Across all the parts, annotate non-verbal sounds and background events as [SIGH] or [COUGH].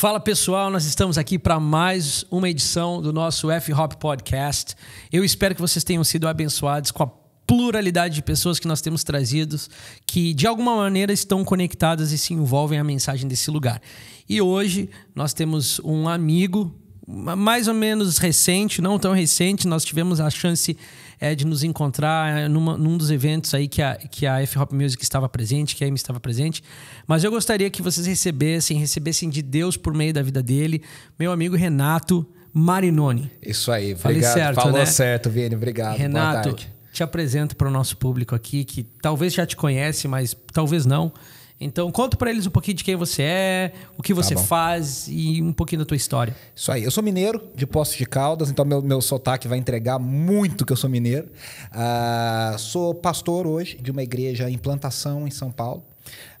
Fala pessoal, nós estamos aqui para mais uma edição do nosso F-Hop Podcast. Eu espero que vocês tenham sido abençoados com a pluralidade de pessoas que nós temos trazidos, que de alguma maneira estão conectadas e se envolvem à mensagem desse lugar. E hoje nós temos um amigo mais ou menos recente, não tão recente, nós tivemos a chance é de nos encontrar é, numa, num dos eventos aí que a, que a F-Hop Music estava presente, que a Amy estava presente. Mas eu gostaria que vocês recebessem, recebessem de Deus por meio da vida dele, meu amigo Renato Marinoni. Isso aí, obrigado. certo, Falou né? certo, Vini, obrigado. Renato, te apresento para o nosso público aqui, que talvez já te conhece, mas talvez não. Então, conta para eles um pouquinho de quem você é, o que tá você tá faz e um pouquinho da tua história. Isso aí. Eu sou mineiro de Poços de Caldas, então meu, meu sotaque vai entregar muito que eu sou mineiro. Uh, sou pastor hoje de uma igreja em plantação em São Paulo.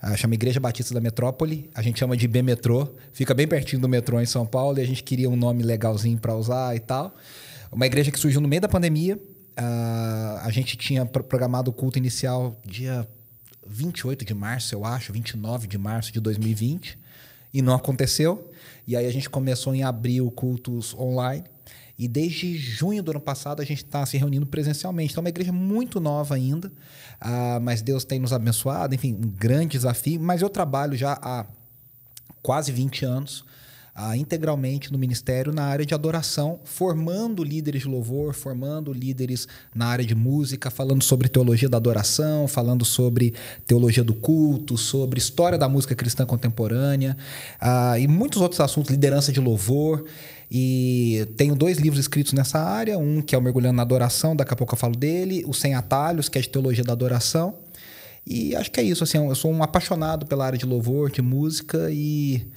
Uh, chama Igreja Batista da Metrópole, a gente chama de B Metrô, fica bem pertinho do metrô em São Paulo e a gente queria um nome legalzinho para usar e tal. Uma igreja que surgiu no meio da pandemia. Uh, a gente tinha programado o culto inicial dia 28 de março, eu acho, 29 de março de 2020, e não aconteceu. E aí a gente começou em abril cultos online. E desde junho do ano passado a gente está se reunindo presencialmente. Então é uma igreja muito nova ainda, uh, mas Deus tem nos abençoado, enfim, um grande desafio. Mas eu trabalho já há quase 20 anos ah, integralmente no ministério na área de adoração, formando líderes de louvor, formando líderes na área de música, falando sobre teologia da adoração, falando sobre teologia do culto, sobre história da música cristã contemporânea ah, e muitos outros assuntos, liderança de louvor. E tenho dois livros escritos nessa área, um que é o Mergulhando na Adoração, daqui a pouco eu falo dele, o Sem Atalhos, que é de teologia da adoração. E acho que é isso, assim, eu sou um apaixonado pela área de louvor, de música e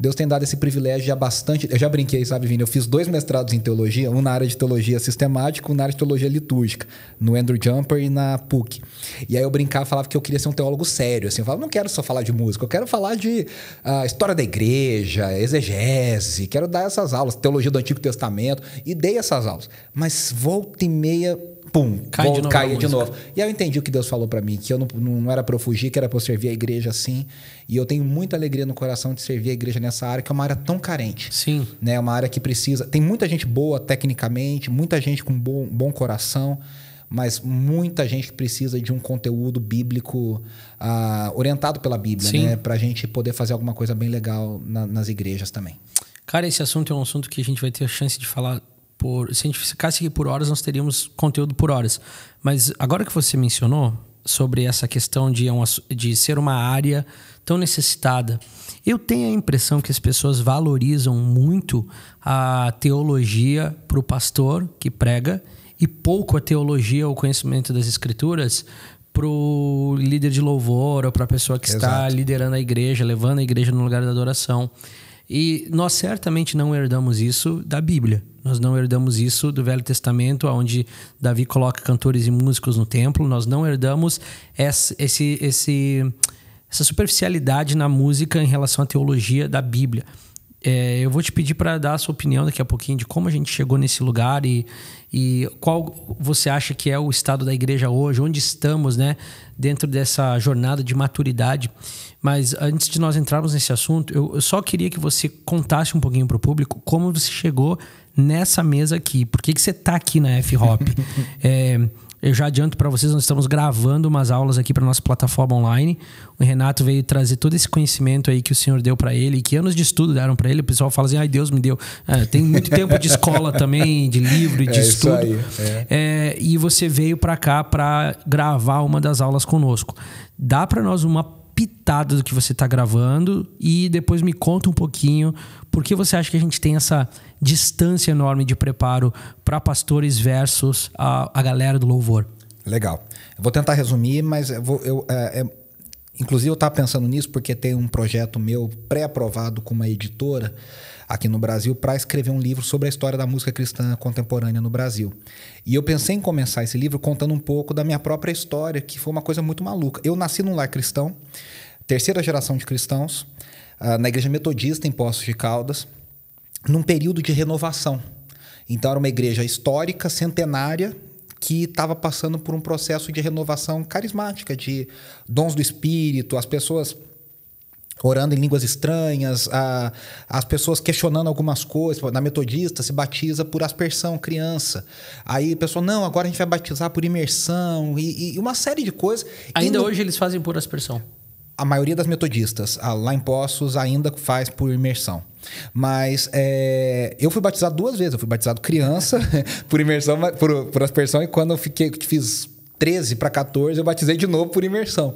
Deus tem dado esse privilégio já bastante. Eu já brinquei, sabe, Vini? Eu fiz dois mestrados em teologia, um na área de teologia sistemática, um na área de teologia litúrgica, no Andrew Jumper e na PUC. E aí eu brincava, falava que eu queria ser um teólogo sério. Assim, eu falava, não quero só falar de música, eu quero falar de uh, história da igreja, exegese, quero dar essas aulas, teologia do Antigo Testamento, e dei essas aulas. Mas volta e meia pum, Cai volta, de caía de novo. E eu entendi o que Deus falou para mim, que eu não, não era para eu fugir, que era para eu servir a igreja assim. E eu tenho muita alegria no coração de servir a igreja nessa área, que é uma área tão carente. Sim. Né? É uma área que precisa. Tem muita gente boa tecnicamente, muita gente com bom, bom coração. Mas muita gente precisa de um conteúdo bíblico ah, orientado pela Bíblia, Sim. né? Pra gente poder fazer alguma coisa bem legal na, nas igrejas também. Cara, esse assunto é um assunto que a gente vai ter a chance de falar por. Se a gente ficasse aqui por horas, nós teríamos conteúdo por horas. Mas agora que você mencionou sobre essa questão de, é uma, de ser uma área tão necessitada, eu tenho a impressão que as pessoas valorizam muito a teologia para o pastor que prega e pouco a teologia ou conhecimento das escrituras para o líder de louvor ou para a pessoa que Exato. está liderando a igreja, levando a igreja no lugar da adoração. E nós certamente não herdamos isso da Bíblia. Nós não herdamos isso do Velho Testamento, onde Davi coloca cantores e músicos no templo. Nós não herdamos essa, esse, esse, essa superficialidade na música em relação à teologia da Bíblia. É, eu vou te pedir para dar a sua opinião daqui a pouquinho de como a gente chegou nesse lugar e, e qual você acha que é o estado da igreja hoje, onde estamos, né, dentro dessa jornada de maturidade. Mas antes de nós entrarmos nesse assunto, eu, eu só queria que você contasse um pouquinho para o público como você chegou nessa mesa aqui? Por que, que você está aqui na F-Hop? [LAUGHS] é, eu já adianto para vocês, nós estamos gravando umas aulas aqui para nossa plataforma online. O Renato veio trazer todo esse conhecimento aí que o senhor deu para ele, que anos de estudo deram para ele. O pessoal fala assim: ai, Deus me deu. É, tem muito [LAUGHS] tempo de escola também, de livro e de é, estudo. Aí, é. é. e você veio para cá para gravar uma das aulas conosco. Dá para nós uma pitada do que você está gravando e depois me conta um pouquinho por que você acha que a gente tem essa distância enorme de preparo para pastores versus a, a galera do louvor. Legal. Eu vou tentar resumir, mas eu, vou, eu é, é, inclusive eu estava pensando nisso porque tem um projeto meu pré-aprovado com uma editora aqui no Brasil para escrever um livro sobre a história da música cristã contemporânea no Brasil. E eu pensei em começar esse livro contando um pouco da minha própria história, que foi uma coisa muito maluca. Eu nasci num lar cristão, terceira geração de cristãos, ah, na igreja metodista em Poços de Caldas, num período de renovação. Então era uma igreja histórica, centenária, que estava passando por um processo de renovação carismática, de dons do espírito, as pessoas orando em línguas estranhas, a, as pessoas questionando algumas coisas. Na metodista se batiza por aspersão, criança. Aí a pessoa, não, agora a gente vai batizar por imersão e, e uma série de coisas. Ainda no... hoje eles fazem por aspersão? A maioria das metodistas lá em Poços ainda faz por imersão. Mas é, eu fui batizado duas vezes. Eu fui batizado criança [LAUGHS] por imersão, por, por aspersão, e quando eu fiquei, fiz 13 para 14, eu batizei de novo por imersão.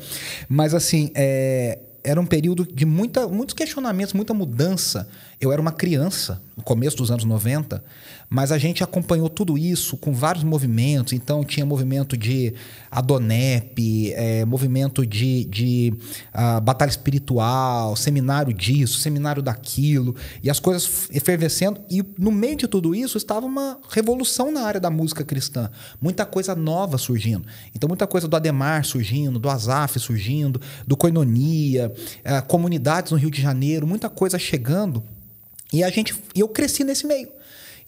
Mas assim, é, era um período de muita, muitos questionamentos, muita mudança. Eu era uma criança, no começo dos anos 90, mas a gente acompanhou tudo isso com vários movimentos. Então, tinha movimento de Adonep, é, movimento de, de uh, batalha espiritual, seminário disso, seminário daquilo, e as coisas efervescendo. E no meio de tudo isso estava uma revolução na área da música cristã. Muita coisa nova surgindo. Então, muita coisa do Ademar surgindo, do Azaf surgindo, do Koinonia é, comunidades no Rio de Janeiro, muita coisa chegando. E a gente, e eu cresci nesse meio.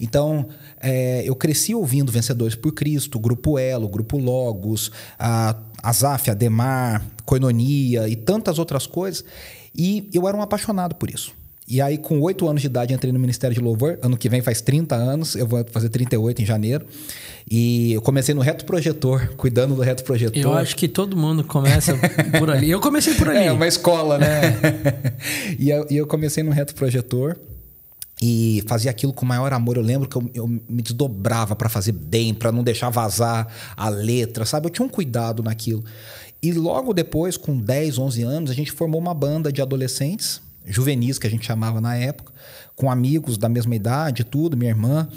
Então, é, eu cresci ouvindo Vencedores por Cristo, Grupo Elo, Grupo Logos, a Azaf, Ademar, Coinonia e tantas outras coisas. E eu era um apaixonado por isso. E aí, com oito anos de idade, entrei no Ministério de Louvor. Ano que vem faz 30 anos, eu vou fazer 38 em janeiro. E eu comecei no reto projetor, cuidando do reto projetor. Eu acho que todo mundo começa por ali. Eu comecei por [LAUGHS] é, ali. É uma escola, né? É. [LAUGHS] e, eu, e eu comecei no reto projetor e fazia aquilo com o maior amor. Eu lembro que eu, eu me desdobrava para fazer bem, para não deixar vazar a letra, sabe? Eu tinha um cuidado naquilo. E logo depois, com 10, 11 anos, a gente formou uma banda de adolescentes juvenis, que a gente chamava na época, com amigos da mesma idade, tudo, minha irmã.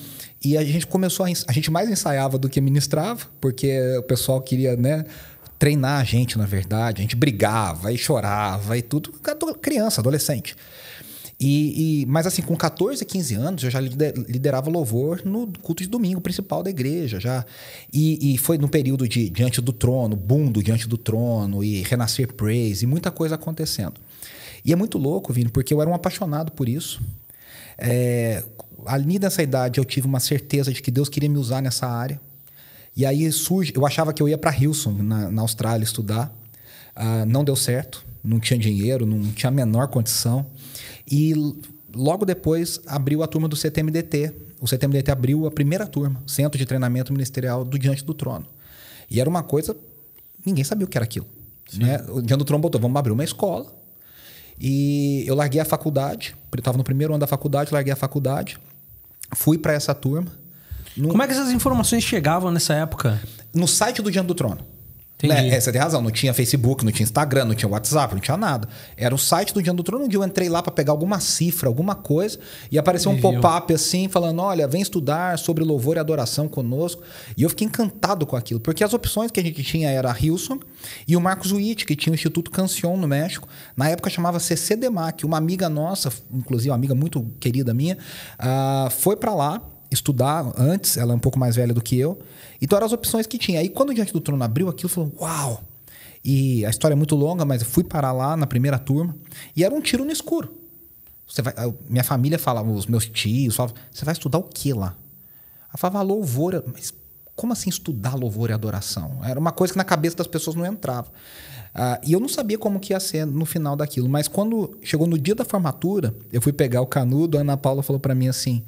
E a gente começou a, a gente mais ensaiava do que ministrava, porque o pessoal queria, né, treinar a gente, na verdade. A gente brigava e chorava e tudo, criança, adolescente. E, e, mas assim, com 14, 15 anos, eu já liderava louvor no culto de domingo principal da igreja já. E, e foi no período de Diante do Trono, Bundo Diante do Trono e Renascer Praise e muita coisa acontecendo. E é muito louco, Vini, porque eu era um apaixonado por isso. É, ali nessa idade eu tive uma certeza de que Deus queria me usar nessa área. E aí surge, eu achava que eu ia para Houston, na, na, Austrália, estudar. Ah, não deu certo, não tinha dinheiro, não tinha a menor condição. E logo depois abriu a turma do CTMDT. O CTMDT abriu a primeira turma, Centro de Treinamento Ministerial do Diante do Trono. E era uma coisa, ninguém sabia o que era aquilo. Né? O Diante do Trono botou, vamos abrir uma escola e eu larguei a faculdade, eu estava no primeiro ano da faculdade, larguei a faculdade, fui para essa turma. No... Como é que essas informações chegavam nessa época? No site do Diante do Trono. Né, Entendi. É, você tem razão, não tinha Facebook, não tinha Instagram, não tinha WhatsApp, não tinha nada. Era o site do dia do Trono. Um dia eu entrei lá para pegar alguma cifra, alguma coisa, e apareceu um pop-up assim, falando: olha, vem estudar sobre louvor e adoração conosco. E eu fiquei encantado com aquilo, porque as opções que a gente tinha era a Hilson e o Marcos Witt, que tinha o Instituto Cancion no México. Na época chamava CCDMAC. Uma amiga nossa, inclusive uma amiga muito querida minha, uh, foi para lá estudar antes, ela é um pouco mais velha do que eu. Então eram as opções que tinha. Aí quando o Diante do Trono abriu aquilo, falou: "Uau!" E a história é muito longa, mas eu fui parar lá na primeira turma e era um tiro no escuro. Você vai, minha família falava, os meus tios falavam, você vai estudar o que lá? Ela falava ah, louvor, mas como assim estudar louvor e adoração? Era uma coisa que na cabeça das pessoas não entrava. Uh, e eu não sabia como que ia ser no final daquilo, mas quando chegou no dia da formatura, eu fui pegar o canudo, a Ana Paula falou para mim assim: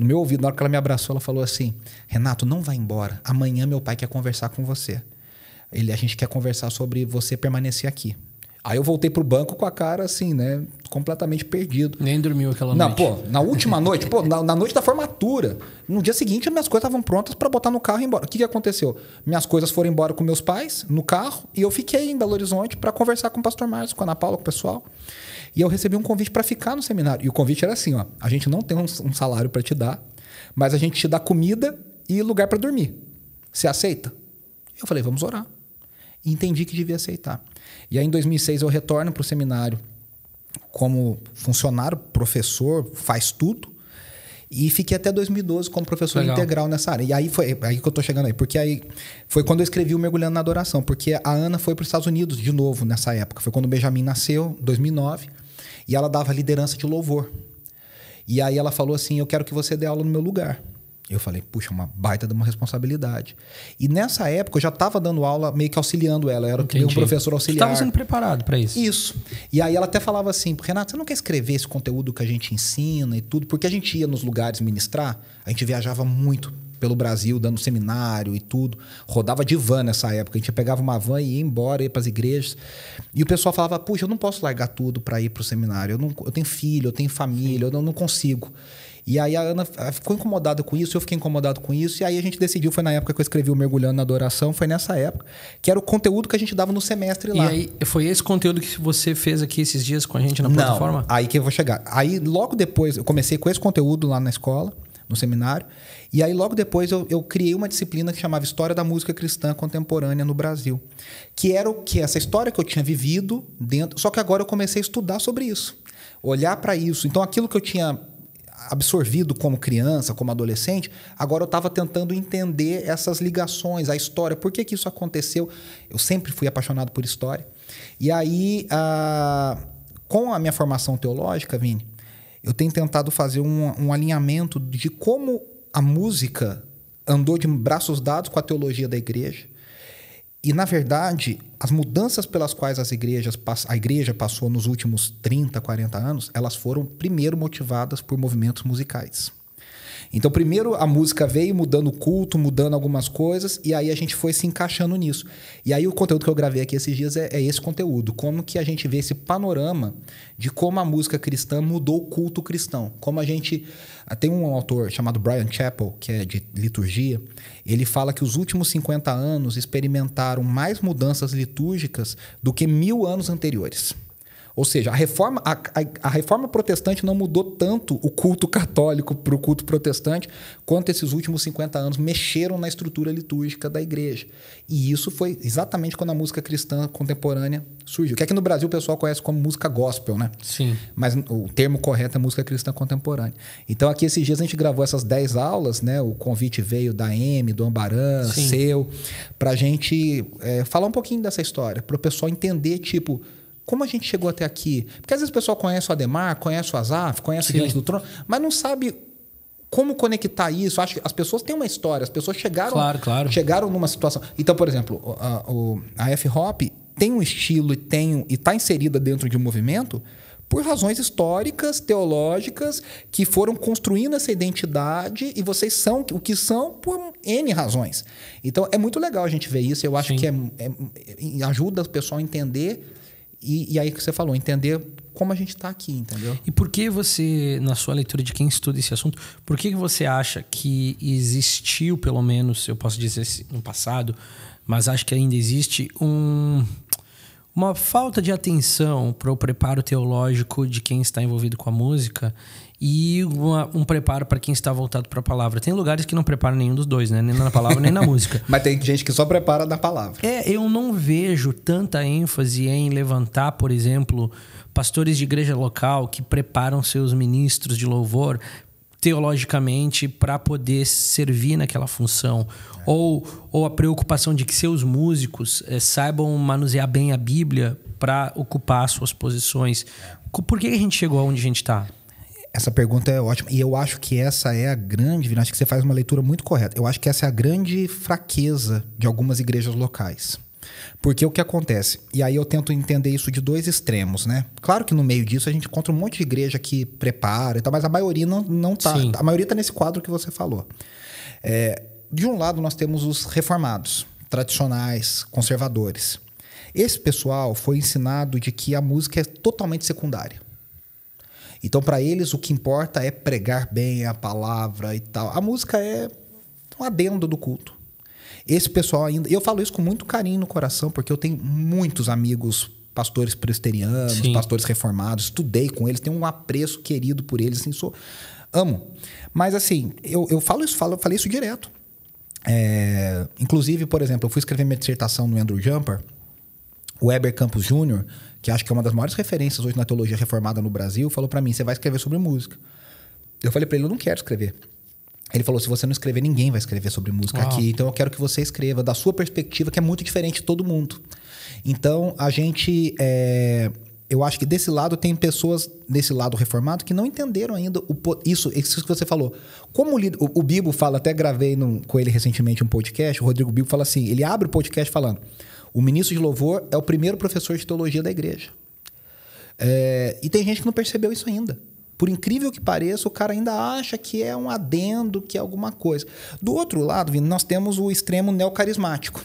no meu ouvido, na hora que ela me abraçou, ela falou assim: Renato, não vá embora. Amanhã meu pai quer conversar com você. Ele, a gente quer conversar sobre você permanecer aqui. Aí eu voltei pro banco com a cara assim, né? Completamente perdido. Nem dormiu aquela noite. Não, pô, na última noite, pô, na, na, noite da formatura. No dia seguinte, minhas coisas estavam prontas para botar no carro e ir embora. O que, que aconteceu? Minhas coisas foram embora com meus pais, no carro, e eu fiquei em Belo Horizonte para conversar com o pastor Márcio, com a Ana Paula, com o pessoal. E eu recebi um convite para ficar no seminário. E o convite era assim: ó, a gente não tem um, um salário para te dar, mas a gente te dá comida e lugar para dormir. Você aceita? Eu falei: vamos orar. E entendi que devia aceitar. E aí, em 2006, eu retorno para o seminário como funcionário, professor, faz tudo. E fiquei até 2012 como professor Legal. integral nessa área. E aí foi é aí que eu tô chegando aí, porque aí foi quando eu escrevi o Mergulhando na Adoração, porque a Ana foi para os Estados Unidos de novo nessa época. Foi quando o Benjamin nasceu, 2009. E ela dava liderança de louvor. E aí ela falou assim: Eu quero que você dê aula no meu lugar. Eu falei, puxa, uma baita de uma responsabilidade. E nessa época eu já estava dando aula, meio que auxiliando ela, eu era Entendi. meu professor auxiliar. Estava sendo preparado para isso. Isso. E aí ela até falava assim, Renato, você não quer escrever esse conteúdo que a gente ensina e tudo? Porque a gente ia nos lugares ministrar, a gente viajava muito pelo Brasil dando seminário e tudo. Rodava de van nessa época. A gente pegava uma van e ia embora, ia para as igrejas. E o pessoal falava: Puxa, eu não posso largar tudo para ir para o seminário. Eu, não, eu tenho filho, eu tenho família, eu não, não consigo. E aí a Ana ficou incomodada com isso, eu fiquei incomodado com isso, e aí a gente decidiu, foi na época que eu escrevi o Mergulhando na Adoração, foi nessa época, que era o conteúdo que a gente dava no semestre lá. E aí, foi esse conteúdo que você fez aqui esses dias com a gente na plataforma? Não, aí que eu vou chegar. Aí, logo depois, eu comecei com esse conteúdo lá na escola, no seminário. E aí, logo depois, eu, eu, criei uma disciplina que chamava História da Música Cristã Contemporânea no Brasil. Que era o que? Essa história que eu tinha vivido dentro. Só que agora eu comecei a estudar sobre isso. Olhar para isso. Então, aquilo que eu tinha absorvido como criança, como adolescente, agora eu estava tentando entender essas ligações, a história, por que, que isso aconteceu. Eu sempre fui apaixonado por história. E aí, ah, com a minha formação teológica, Vini, eu tenho tentado fazer um, um alinhamento de como a música andou de braços dados com a teologia da igreja. E, na verdade, as mudanças pelas quais as igrejas, a igreja passou nos últimos 30, 40 anos, elas foram primeiro motivadas por movimentos musicais. Então, primeiro a música veio mudando o culto, mudando algumas coisas, e aí a gente foi se encaixando nisso. E aí o conteúdo que eu gravei aqui esses dias é, é esse conteúdo. Como que a gente vê esse panorama de como a música cristã mudou o culto cristão. Como a gente. Ah, tem um autor chamado Brian Chappell, que é de liturgia, ele fala que os últimos 50 anos experimentaram mais mudanças litúrgicas do que mil anos anteriores. Ou seja, a reforma, a, a, a reforma protestante não mudou tanto o culto católico para o culto protestante quanto esses últimos 50 anos mexeram na estrutura litúrgica da igreja. E isso foi exatamente quando a música cristã contemporânea surgiu. Que aqui no Brasil o pessoal conhece como música gospel, né? Sim. Mas o termo correto é música cristã contemporânea. Então aqui esses dias a gente gravou essas 10 aulas, né? O convite veio da M, do Ambaran, seu, para a gente é, falar um pouquinho dessa história, para o pessoal entender, tipo como a gente chegou até aqui. Porque às vezes o pessoal conhece o Ademar, conhece o Azaf, conhece Sim. o Diante do Trono, mas não sabe como conectar isso. Acho que as pessoas têm uma história, as pessoas chegaram, claro, claro. chegaram numa situação. Então, por exemplo, a, a F-Hop tem um estilo e tem e está inserida dentro de um movimento por razões históricas, teológicas, que foram construindo essa identidade e vocês são o que são por N razões. Então é muito legal a gente ver isso, eu acho Sim. que é, é, é ajuda o pessoal a entender e, e aí que você falou, entender como a gente está aqui, entendeu? E por que você, na sua leitura de quem estuda esse assunto, por que você acha que existiu, pelo menos, eu posso dizer no passado, mas acho que ainda existe um uma falta de atenção para o preparo teológico de quem está envolvido com a música e uma, um preparo para quem está voltado para a palavra. Tem lugares que não preparam nenhum dos dois, né? Nem na palavra, nem na [LAUGHS] música. Mas tem gente que só prepara da palavra. É, eu não vejo tanta ênfase em levantar, por exemplo, pastores de igreja local que preparam seus ministros de louvor teologicamente para poder servir naquela função. É. Ou, ou a preocupação de que seus músicos é, saibam manusear bem a Bíblia para ocupar suas posições. Por que a gente chegou aonde a gente está? Essa pergunta é ótima. E eu acho que essa é a grande, acho que você faz uma leitura muito correta. Eu acho que essa é a grande fraqueza de algumas igrejas locais. Porque o que acontece? E aí eu tento entender isso de dois extremos, né? Claro que no meio disso a gente encontra um monte de igreja que prepara e tal, mas a maioria não, não tá. Sim. A maioria tá nesse quadro que você falou. É, de um lado, nós temos os reformados, tradicionais, conservadores. Esse pessoal foi ensinado de que a música é totalmente secundária. Então, para eles, o que importa é pregar bem a palavra e tal. A música é um adendo do culto esse pessoal ainda. Eu falo isso com muito carinho no coração, porque eu tenho muitos amigos pastores presbiterianos, Sim. pastores reformados, estudei com eles, tenho um apreço querido por eles, assim, sou. Amo. Mas assim, eu, eu falo isso, falo, falei isso direto. É, inclusive, por exemplo, eu fui escrever minha dissertação no Andrew Jumper, o Weber Campos Júnior, que acho que é uma das maiores referências hoje na teologia reformada no Brasil, falou para mim: você vai escrever sobre música. Eu falei para ele: eu não quero escrever. Ele falou: se você não escrever, ninguém vai escrever sobre música Uau. aqui. Então eu quero que você escreva da sua perspectiva, que é muito diferente de todo mundo. Então a gente. É, eu acho que desse lado tem pessoas desse lado reformado que não entenderam ainda o, isso, isso que você falou. Como o, o Bibo fala, até gravei com ele recentemente um podcast, o Rodrigo Bibo fala assim: ele abre o podcast falando: o ministro de louvor é o primeiro professor de teologia da igreja. É, e tem gente que não percebeu isso ainda. Por incrível que pareça, o cara ainda acha que é um adendo, que é alguma coisa. Do outro lado, nós temos o extremo neocarismático.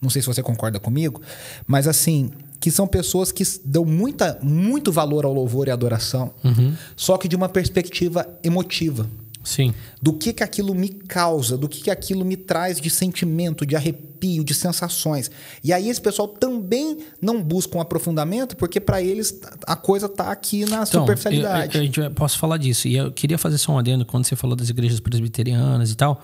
Não sei se você concorda comigo, mas assim, que são pessoas que dão muita, muito valor ao louvor e adoração, uhum. só que de uma perspectiva emotiva. Sim. Do que, que aquilo me causa, do que, que aquilo me traz de sentimento, de arrepio, de sensações. E aí esse pessoal também não busca um aprofundamento, porque para eles a coisa está aqui na então, superficialidade. Eu, eu, eu, posso falar disso. E eu queria fazer só um adendo, quando você falou das igrejas presbiterianas e tal.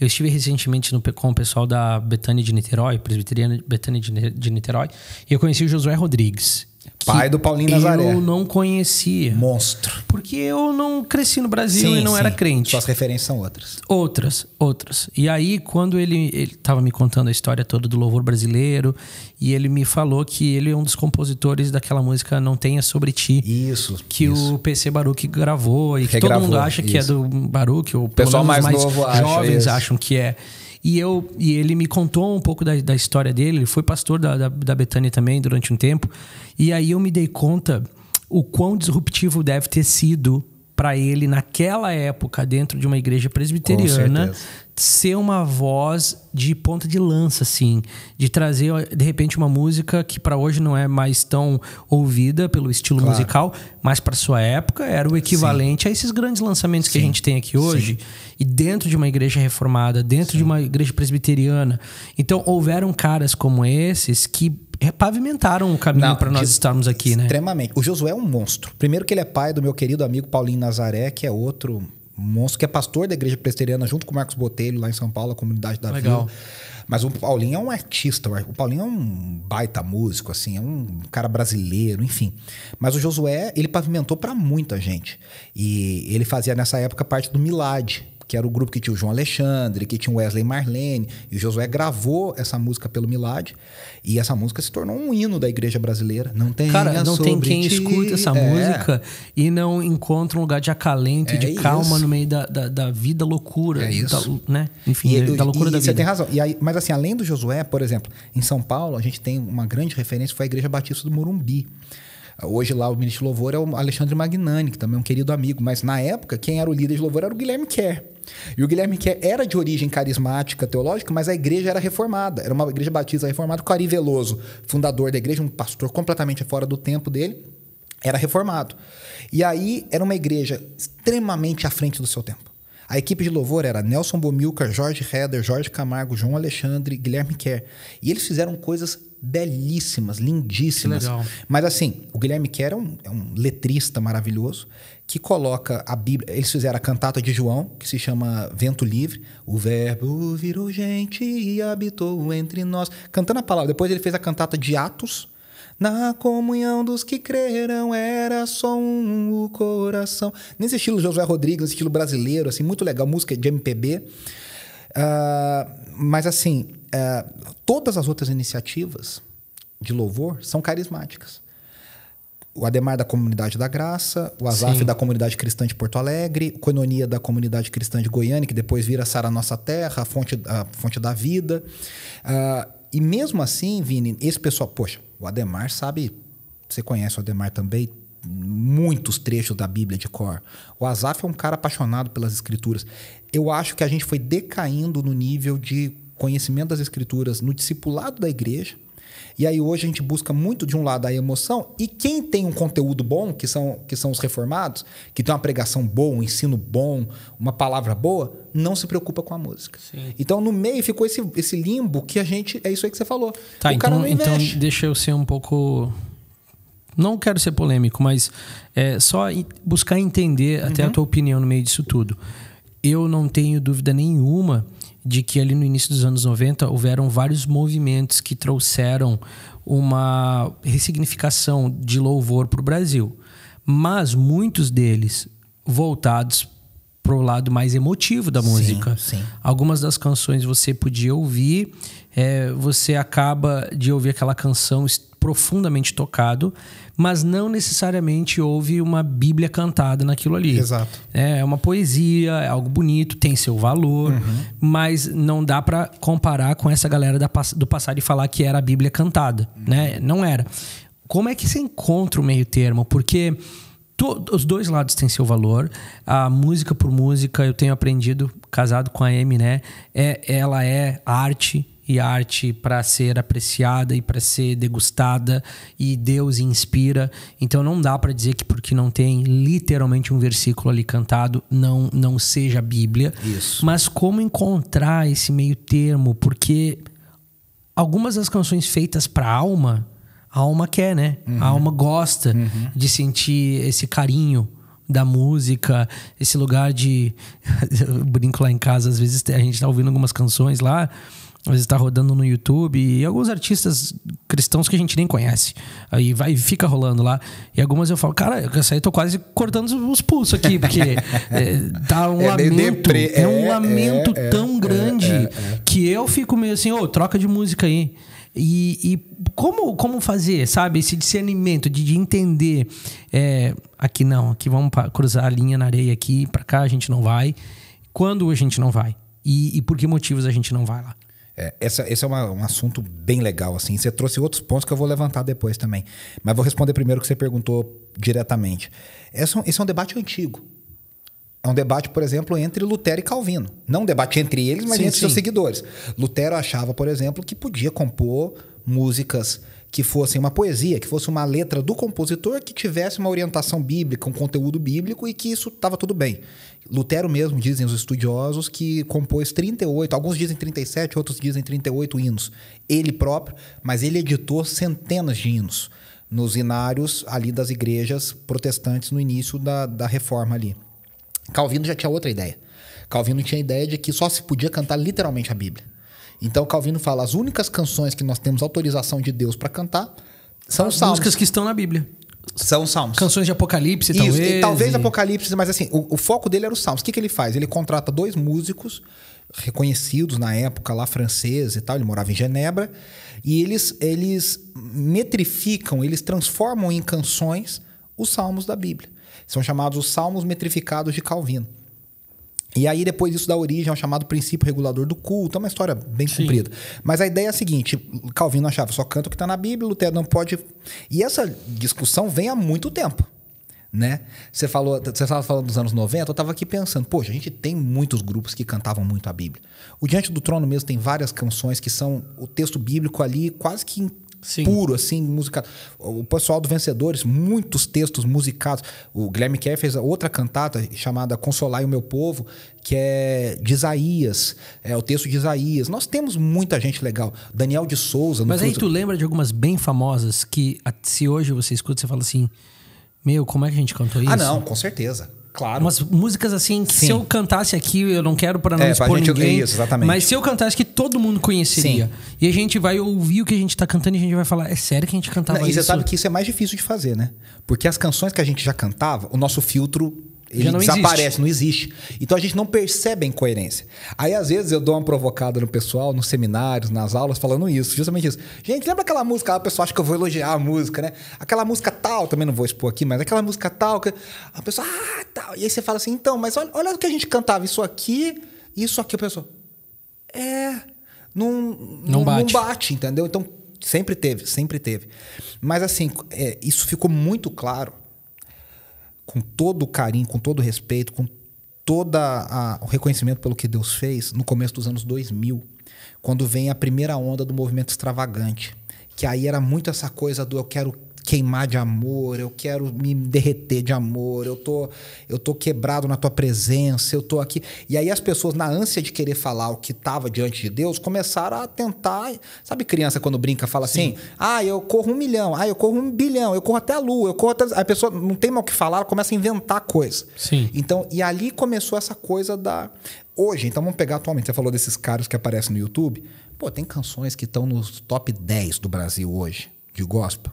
Eu estive recentemente no, com o pessoal da Betânia de Niterói, Presbiteriana Betânia de Niterói, e eu conheci o Josué Rodrigues. Pai do Paulinho Nazaré. Eu não conhecia. Monstro. Porque eu não cresci no Brasil sim, e não sim. era crente. Suas referências são outras. Outras, outras. E aí, quando ele, ele me contando a história toda do louvor brasileiro, e ele me falou que ele é um dos compositores daquela música Não Tenha Sobre Ti. Isso. Que isso. o PC Baruque gravou e Regravou, que todo mundo acha isso. que é do Baruque, Ou o pessoal mais, mais novo jovens acha, acham que é. E, eu, e ele me contou um pouco da, da história dele. Ele foi pastor da, da, da Betânia também durante um tempo. E aí eu me dei conta o quão disruptivo deve ter sido para ele, naquela época, dentro de uma igreja presbiteriana, ser uma voz de ponta de lança, assim, de trazer de repente uma música que para hoje não é mais tão ouvida pelo estilo claro. musical, mas para sua época era o equivalente Sim. a esses grandes lançamentos Sim. que a gente tem aqui hoje. Sim. E dentro de uma igreja reformada, dentro de uma igreja presbiteriana, então houveram caras como esses que repavimentaram o caminho para nós estarmos aqui, né? Extremamente. O Josué é um monstro. Primeiro que ele é pai do meu querido amigo Paulinho Nazaré, que é outro monstro, que é pastor da igreja presbiteriana junto com o Marcos Botelho lá em São Paulo, a comunidade da Legal. Vila. Mas o Paulinho é um artista, o Paulinho é um baita músico, assim, é um cara brasileiro, enfim. Mas o Josué, ele pavimentou para muita gente. E ele fazia nessa época parte do Milad, que era o grupo que tinha o João Alexandre, que tinha o Wesley Marlene, e o Josué gravou essa música pelo Milagre e essa música se tornou um hino da igreja brasileira. Não tem Cara, não tem quem ti. escuta essa é. música e não encontra um lugar de acalento é e de isso. calma no meio da, da, da, vida loucura. É isso. Da, né? Enfim, e, da, né, da loucura e, da vida. Você tem razão. E aí, mas assim, além do Josué, por exemplo, em São Paulo, a gente tem uma grande referência, foi a Igreja Batista do Morumbi. Hoje lá o ministro de louvor é o Alexandre Magnani, que também é um querido amigo, mas na época quem era o líder de louvor era o Guilherme Kerr. E o Guilherme Kerr era de origem carismática, teológica, mas a igreja era reformada. Era uma igreja batista reformada com Ari Veloso, fundador da igreja, um pastor completamente fora do tempo dele, era reformado. E aí era uma igreja extremamente à frente do seu tempo. A equipe de louvor era Nelson Bomilcar, Jorge Heder, Jorge Camargo, João Alexandre, Guilherme Kerr. E eles fizeram coisas belíssimas, lindíssimas. legal. Mas assim, o Guilherme Kerr é um, é um letrista maravilhoso que coloca a Bíblia. Eles fizeram a cantata de João, que se chama Vento Livre. O Verbo virou gente e habitou entre nós. Cantando a palavra. Depois ele fez a cantata de Atos. Na comunhão dos que creram era só um o coração. Nesse estilo Josué Rodrigues, estilo brasileiro, assim, muito legal. Música de MPB. Uh, mas assim, uh, todas as outras iniciativas de louvor são carismáticas. O Ademar da Comunidade da Graça, o Azaf Sim. da Comunidade Cristã de Porto Alegre, o Coenonia da Comunidade Cristã de Goiânia, que depois vira Sara Nossa Terra, a Fonte, a fonte da Vida. Uh, e mesmo assim, Vini, esse pessoal... Poxa, o Ademar sabe... Você conhece o Ademar também, muitos trechos da Bíblia de cor. O Azaf é um cara apaixonado pelas escrituras eu acho que a gente foi decaindo no nível de conhecimento das escrituras no discipulado da igreja. E aí hoje a gente busca muito de um lado a emoção e quem tem um conteúdo bom, que são, que são os reformados, que tem uma pregação boa, um ensino bom, uma palavra boa, não se preocupa com a música. Sim. Então no meio ficou esse, esse limbo que a gente é isso aí que você falou. Tá, o então, não então deixa eu ser um pouco não quero ser polêmico, mas é só buscar entender até uhum. a tua opinião no meio disso tudo eu não tenho dúvida nenhuma de que ali no início dos anos 90 houveram vários movimentos que trouxeram uma ressignificação de louvor para o Brasil. Mas muitos deles voltados para o lado mais emotivo da música. Sim, sim. Algumas das canções você podia ouvir, é, você acaba de ouvir aquela canção profundamente tocado, mas não necessariamente houve uma Bíblia cantada naquilo ali. Exato. É, é uma poesia, é algo bonito, tem seu valor, uhum. mas não dá para comparar com essa galera do passado e falar que era a Bíblia cantada, uhum. né? Não era. Como é que se encontra o meio termo? Porque os dois lados têm seu valor. A música por música, eu tenho aprendido, casado com a Amy, né? É, ela é arte, e arte para ser apreciada e para ser degustada e Deus inspira. Então não dá para dizer que porque não tem literalmente um versículo ali cantado não não seja a Bíblia. Isso. Mas como encontrar esse meio termo? Porque algumas das canções feitas para alma, a alma quer, né? Uhum. A alma gosta uhum. de sentir esse carinho da música, esse lugar de [LAUGHS] eu brinco lá em casa às vezes a gente tá ouvindo algumas canções lá às vezes está rodando no YouTube e alguns artistas cristãos que a gente nem conhece. Aí vai fica rolando lá. E algumas eu falo, cara, eu saí eu tô quase cortando os pulsos aqui, porque [LAUGHS] é, um é, é, é lamento. É, é, um lamento tão grande é, que eu fico meio assim, ô, oh, troca de música aí. E, e, como, como fazer, sabe? Esse discernimento de, de entender. É, aqui não, aqui vamos pra, cruzar a linha na areia aqui, para cá a gente não vai. Quando a gente não vai? E, e, por que motivos a gente não vai lá? É, essa, esse é uma, um assunto bem legal, assim. Você trouxe outros pontos que eu vou levantar depois também. Mas vou responder primeiro o que você perguntou diretamente. Esse, é esse é um debate antigo. É um debate, por exemplo, entre Lutero e Calvino. Não um debate entre eles, mas sim, entre sim. seus seguidores. Lutero achava, por exemplo, que podia compor músicas que fosse uma poesia, que fosse uma letra do compositor que tivesse uma orientação bíblica, um conteúdo bíblico e que isso estava tudo bem. Lutero mesmo, dizem os estudiosos, que compôs 38, alguns dizem 37, outros dizem 38 hinos. Ele próprio, mas ele editou centenas de hinos nos hinários ali das igrejas protestantes no início da, da reforma ali. Calvino já tinha outra ideia. Calvino tinha a ideia de que só se podia cantar literalmente a Bíblia. Então Calvino fala: as únicas canções que nós temos autorização de Deus para cantar são as salmos. músicas que estão na Bíblia. São salmos. Canções de Apocalipse, Isso, talvez. E, talvez e... Apocalipse, mas assim, o, o, foco dele era os salmos. O que, que ele faz? Ele contrata dois músicos reconhecidos na época lá franceses e tal, ele morava em Genebra, e eles eles metrificam, eles transformam em canções os salmos da Bíblia. São chamados os salmos metrificados de Calvino. E aí depois isso dá origem ao chamado princípio regulador do culto. É uma história bem Sim. comprida. Mas a ideia é a seguinte, Calvino achava, só canta o que está na Bíblia, Lutero não pode... E essa discussão vem há muito tempo. Né? Você falou, você estava falando dos anos 90, eu estava aqui pensando, poxa, a gente tem muitos grupos que cantavam muito a Bíblia. O Diante do Trono mesmo tem várias canções que são o texto bíblico ali quase que Sim. puro, assim, musicado. O pessoal do Vencedores, muitos textos musicados. O Guilherme Kerr fez outra cantata chamada Consolai o Meu Povo, que é de Isaías, é o texto de Isaías. Nós temos muita gente legal. Daniel de Souza. Mas aí tu lembra de algumas bem famosas que se hoje você escuta, você fala assim... Meu, como é que a gente cantou ah, isso? Ah, não, com certeza. Claro. Umas músicas assim, se eu cantasse aqui, eu não quero para não é, expor gente, ninguém. Isso, exatamente. Mas se eu cantasse que todo mundo conheceria. Sim. E a gente vai ouvir o que a gente tá cantando e a gente vai falar, é sério que a gente cantava não, e isso? E você sabe que isso é mais difícil de fazer, né? Porque as canções que a gente já cantava, o nosso filtro ele não desaparece, existe. não existe. Então a gente não percebe a incoerência. Aí às vezes eu dou uma provocada no pessoal, nos seminários, nas aulas, falando isso, justamente isso. Gente, lembra aquela música? O pessoal acha que eu vou elogiar a música, né? Aquela música tal, também não vou expor aqui, mas aquela música tal, que a pessoa, ah, tal. E aí você fala assim, então, mas olha, olha o que a gente cantava, isso aqui, isso aqui. A pessoa, é. Não, não, bate. não bate, entendeu? Então sempre teve, sempre teve. Mas assim, é, isso ficou muito claro com todo o carinho, com todo o respeito, com todo o reconhecimento pelo que Deus fez no começo dos anos 2000, quando vem a primeira onda do movimento extravagante. Que aí era muito essa coisa do eu quero queimar de amor, eu quero me derreter de amor, eu tô, eu tô quebrado na tua presença, eu tô aqui. E aí as pessoas, na ânsia de querer falar o que estava diante de Deus, começaram a tentar. Sabe, criança quando brinca fala Sim. assim: ah, eu corro um milhão, ah, eu corro um bilhão, eu corro até a lua, eu corro até. A pessoa não tem mal o que falar, ela começa a inventar coisa. Sim. Então, e ali começou essa coisa da. Hoje, então vamos pegar atualmente, você falou desses caras que aparecem no YouTube. Pô, tem canções que estão nos top 10 do Brasil hoje, de gospel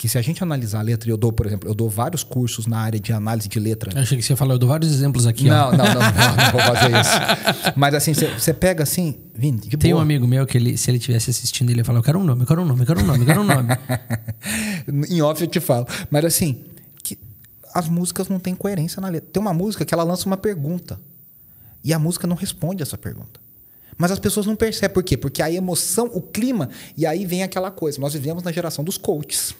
que se a gente analisar a letra, eu dou, por exemplo, eu dou vários cursos na área de análise de letra. Eu achei que você ia falar, eu dou vários exemplos aqui. Não, não, não, não, vou fazer isso. Mas assim, você pega assim, de Tem um amigo meu que ele, se ele tivesse assistindo, ele ia falar, eu quero um nome, eu quero um nome, eu quero um nome, eu quero um nome. [LAUGHS] em off eu te falo. Mas assim, que as músicas não têm coerência na letra. Tem uma música que ela lança uma pergunta e a música não responde essa pergunta. Mas as pessoas não percebem por quê? Porque a emoção, o clima, e aí vem aquela coisa. Nós vivemos na geração dos coaches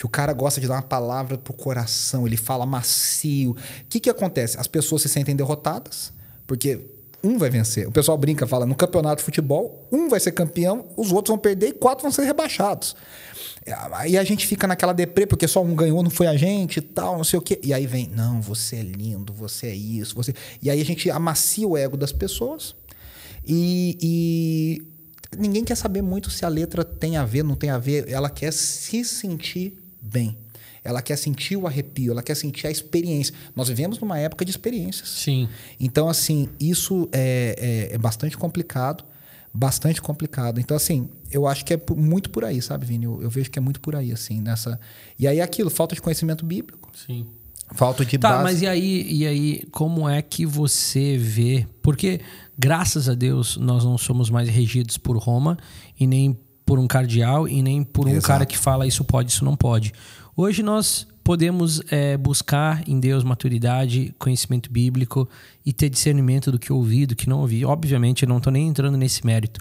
que o cara gosta de dar uma palavra pro coração, ele fala macio. O que, que acontece? As pessoas se sentem derrotadas, porque um vai vencer. O pessoal brinca, fala, no campeonato de futebol, um vai ser campeão, os outros vão perder e quatro vão ser rebaixados. Aí a gente fica naquela deprê, porque só um ganhou, não foi a gente e tal, não sei o quê. E aí vem, não, você é lindo, você é isso, você. E aí a gente amacia o ego das pessoas e, e ninguém quer saber muito se a letra tem a ver, não tem a ver. Ela quer se sentir bem. Ela quer sentir o arrepio, ela quer sentir a experiência. Nós vivemos numa época de experiências. Sim. Então, assim, isso é, é, é bastante complicado. Bastante complicado. Então, assim, eu acho que é muito por aí, sabe, Vini? Eu, eu, vejo que é muito por aí, assim, nessa. E aí aquilo, falta de conhecimento bíblico. Sim. Falta de tá, base. mas e aí, e aí, como é que você vê? Porque, graças a Deus, nós não somos mais regidos por Roma e nem por um cardeal e nem por um Exato. cara que fala isso pode, isso não pode. Hoje nós podemos é, buscar em Deus maturidade, conhecimento bíblico e ter discernimento do que ouvi, do que não ouvi. Obviamente, eu não estou nem entrando nesse mérito,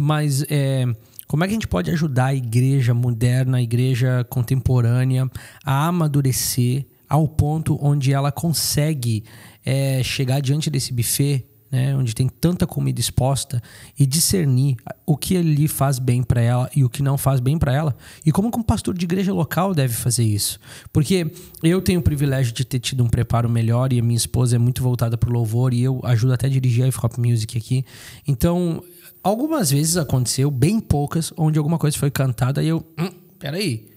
mas é, como é que a gente pode ajudar a igreja moderna, a igreja contemporânea a amadurecer ao ponto onde ela consegue é, chegar diante desse buffet né, onde tem tanta comida exposta e discernir o que ali faz bem para ela e o que não faz bem para ela e como que um pastor de igreja local deve fazer isso porque eu tenho o privilégio de ter tido um preparo melhor e a minha esposa é muito voltada para o louvor e eu ajudo até a dirigir a hip music aqui então algumas vezes aconteceu bem poucas onde alguma coisa foi cantada e eu hum, peraí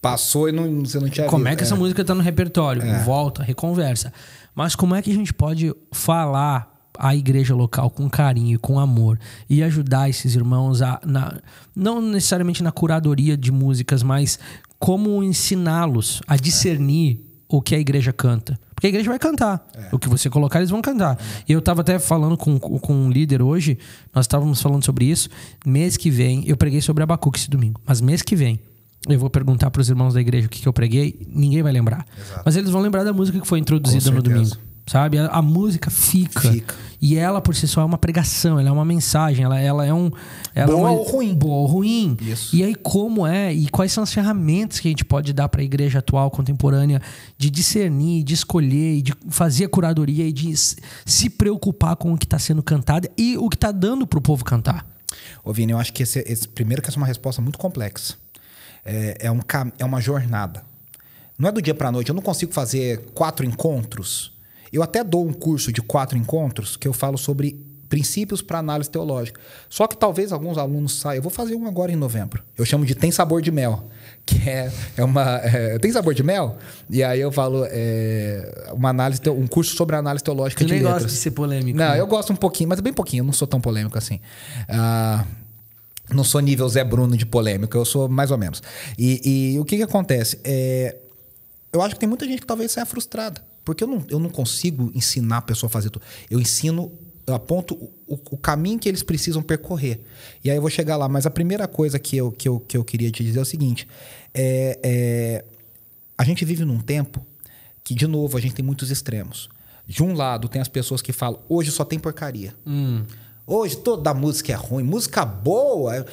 passou e não, você não tinha como é visto. é que é. essa música está no repertório é. volta reconversa mas como é que a gente pode falar a igreja local com carinho e com amor e ajudar esses irmãos a na, não necessariamente na curadoria de músicas, mas como ensiná-los a discernir é. o que a igreja canta. Porque a igreja vai cantar. É. O que você colocar, eles vão cantar. É. e Eu estava até falando com, com um líder hoje, nós estávamos falando sobre isso. Mês que vem, eu preguei sobre Abacuque esse domingo, mas mês que vem, eu vou perguntar para os irmãos da igreja o que, que eu preguei, ninguém vai lembrar. Exato. Mas eles vão lembrar da música que foi introduzida no domingo sabe? A, a música fica. fica. E ela por si só é uma pregação, ela é uma mensagem, ela, ela é um. Ela é boa é uma, ou ruim. Boa ou ruim. Isso. E aí, como é e quais são as ferramentas que a gente pode dar para a igreja atual, contemporânea, de discernir, de escolher, de fazer a curadoria e de se preocupar com o que está sendo cantado e o que está dando para o povo cantar? Ô, Vini, eu acho que esse, esse, primeiro que essa é uma resposta muito complexa. É, é, um, é uma jornada. Não é do dia para noite. Eu não consigo fazer quatro encontros eu até dou um curso de quatro encontros que eu falo sobre princípios para análise teológica. Só que talvez alguns alunos saiam. Eu vou fazer um agora em novembro. Eu chamo de Tem Sabor de Mel. [LAUGHS] Que é, é uma. É, tem sabor de mel? E aí eu falo é, uma análise, um curso sobre análise teológica Você de nem gosta de ser polêmico. Não, né? eu gosto um pouquinho, mas bem pouquinho, eu não sou tão polêmico assim. Ah, não sou nível Zé Bruno de polêmica, eu sou mais ou menos. E, e o que, que acontece? É, eu acho que tem muita gente que talvez saia frustrada. Porque eu não, eu não consigo ensinar a pessoa a fazer tudo. Eu ensino, eu aponto o, o, caminho que eles precisam percorrer. E aí eu vou chegar lá. Mas a primeira coisa que eu, que eu, que eu queria te dizer é o seguinte: é, é, a gente vive num tempo que, de novo, a gente tem muitos extremos. De um lado, tem as pessoas que falam, hoje só tem porcaria. Hum. Hoje toda música é ruim, música boa.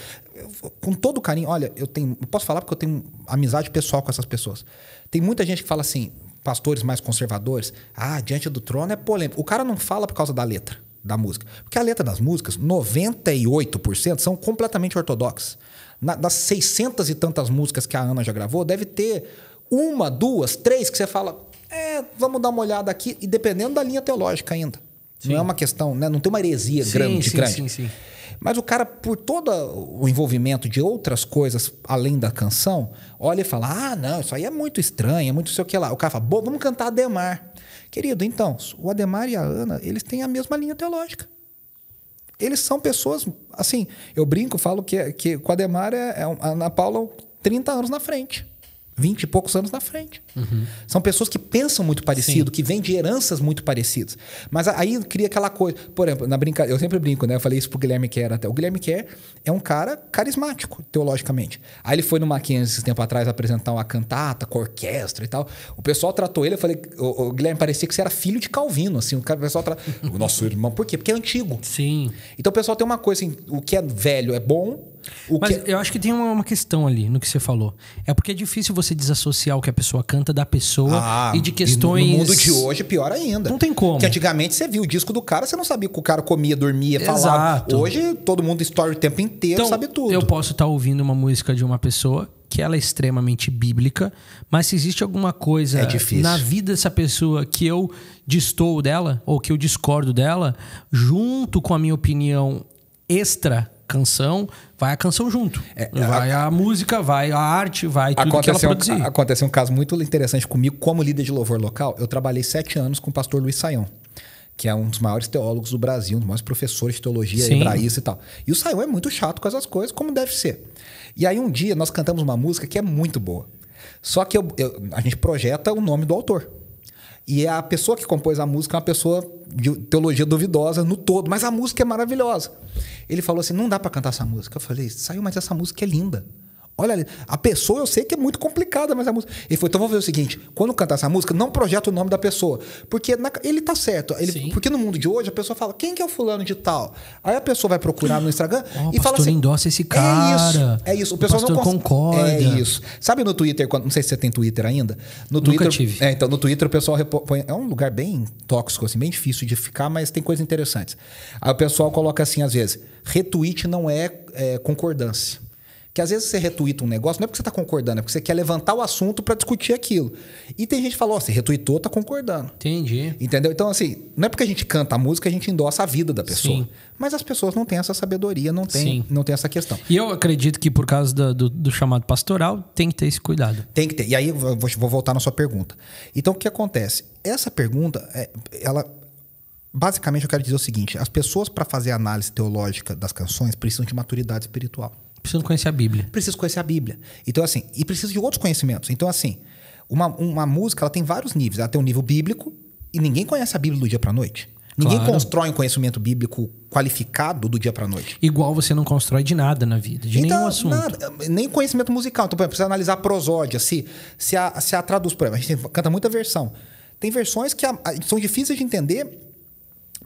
com todo carinho, olha, eu tenho. Eu posso falar porque eu tenho amizade pessoal com essas pessoas. Tem muita gente que fala assim: pastores mais conservadores, ah, diante do trono é polêmico. O cara não fala por causa da letra da música. Porque a letra das músicas, 98% são completamente ortodoxas. Na, das 600 e tantas músicas que a Ana já gravou, deve ter uma, duas, três que você fala, é, vamos dar uma olhada aqui, e dependendo da linha teológica ainda. Sim. Não é uma questão, né? não tem uma heresia sim, grande, sim, grande. Sim, sim. Mas o cara, por todo o envolvimento de outras coisas além da canção, olha e fala: ah, não, isso aí é muito estranho, é muito sei o que lá. O cara fala: bom, vamos cantar Ademar. Querido, então, o Ademar e a Ana, eles têm a mesma linha teológica. Eles são pessoas, assim, eu brinco, falo que, é, que o Ademar é, é, Ana Paula 30 anos na frente. 20 e poucos anos na frente. Uhum. São pessoas que pensam muito parecido, Sim. que vêm de heranças muito parecidas. Mas aí cria aquela coisa. Por exemplo, na brincadeira, eu sempre brinco, né? Eu falei isso pro Guilherme Kerr até. O Guilherme Kerr é um cara carismático, teologicamente. Aí ele foi no Mackenzie esse tempo atrás apresentar uma cantata com orquestra e tal. O pessoal tratou ele, eu falei, o, Guilherme parecia que você era filho de Calvino, assim. O pessoal tra... [LAUGHS] o nosso irmão. Por quê? Porque é antigo. Sim. Então o pessoal tem uma coisa assim, o que é velho é bom, o Mas que... É- eu acho que tem uma, questão ali no que você falou. É porque é difícil você desassociar o que a pessoa canta da pessoa ah, e de questões. E no, no mundo de hoje, pior ainda. Não tem como. Porque antigamente você via o disco do cara, você não sabia que o cara comia, dormia, Exato. falava. Hoje todo mundo story o tempo inteiro, então, sabe tudo. Eu posso estar tá ouvindo uma música de uma pessoa que ela é extremamente bíblica, mas se existe alguma coisa é na vida dessa pessoa que eu distou dela ou que eu discordo dela, junto com a minha opinião extra canção, vai a canção junto. É, vai a, a, música, vai a arte, vai tudo aconteceu, que ela produzir. Aconteceu um caso muito interessante comigo como líder de louvor local. Eu trabalhei sete anos com o pastor Luiz Saião, que é um dos maiores teólogos do Brasil, um dos maiores professores de teologia Sim. hebraísta e tal. E o Saião é muito chato com essas coisas, como deve ser. E aí um dia nós cantamos uma música que é muito boa. Só que eu, eu, a gente projeta o nome do autor. E é a pessoa que compôs a música é uma pessoa de teologia duvidosa no todo, mas a música é maravilhosa. Ele falou assim: não dá para cantar essa música. Eu falei: saiu, mas essa música é linda. Olha ali, a pessoa eu sei que é muito complicada, mas a música. Ele falou, então vamos fazer o seguinte: quando cantar essa música, não projeta o nome da pessoa. Porque na, ele tá certo. Ele, porque no mundo de hoje a pessoa fala, quem que é o fulano de tal? Aí a pessoa vai procurar no Instagram oh, e fala assim. endossa esse é cara. É isso. É isso. O, o pessoal não concorda. É isso. Sabe no Twitter, quando, não sei se você tem Twitter ainda? No Twitter, Nunca tive. É, então no Twitter o pessoal repõe. É um lugar bem tóxico, assim, bem difícil de ficar, mas tem coisas interessantes. Aí o pessoal coloca assim, às vezes, retweet não é, é concordância. Que às vezes você retuita um negócio, não é porque você está concordando, é porque você quer levantar o assunto para discutir aquilo. E tem gente que fala, ó, oh, você retuitou, tá concordando. Entendi. Entendeu? Então, assim, não é porque a gente canta a música, a gente endossa a vida da pessoa. Sim. Mas as pessoas não têm essa sabedoria, não têm, não têm essa questão. E eu acredito que por causa do, do, do, chamado pastoral, tem que ter esse cuidado. Tem que ter. E aí, vou, vou voltar na sua pergunta. Então, o que acontece? Essa pergunta, é, ela basicamente eu quero dizer o seguinte: as pessoas, para fazer análise teológica das canções, precisam de maturidade espiritual. Preciso conhecer a Bíblia. Preciso conhecer a Bíblia. Então, assim, e preciso de outros conhecimentos. Então, assim, uma, uma música ela tem vários níveis. Ela tem um nível bíblico, e ninguém conhece a Bíblia do dia para noite. Ninguém claro. constrói um conhecimento bíblico qualificado do dia para noite. Igual você não constrói de nada na vida, de então, nenhum assunto. Nada, nem conhecimento musical. Então, por exemplo, precisa analisar a prosódia, se, se, a, se a traduz. Por exemplo, a gente canta muita versão. Tem versões que a, a, são difíceis de entender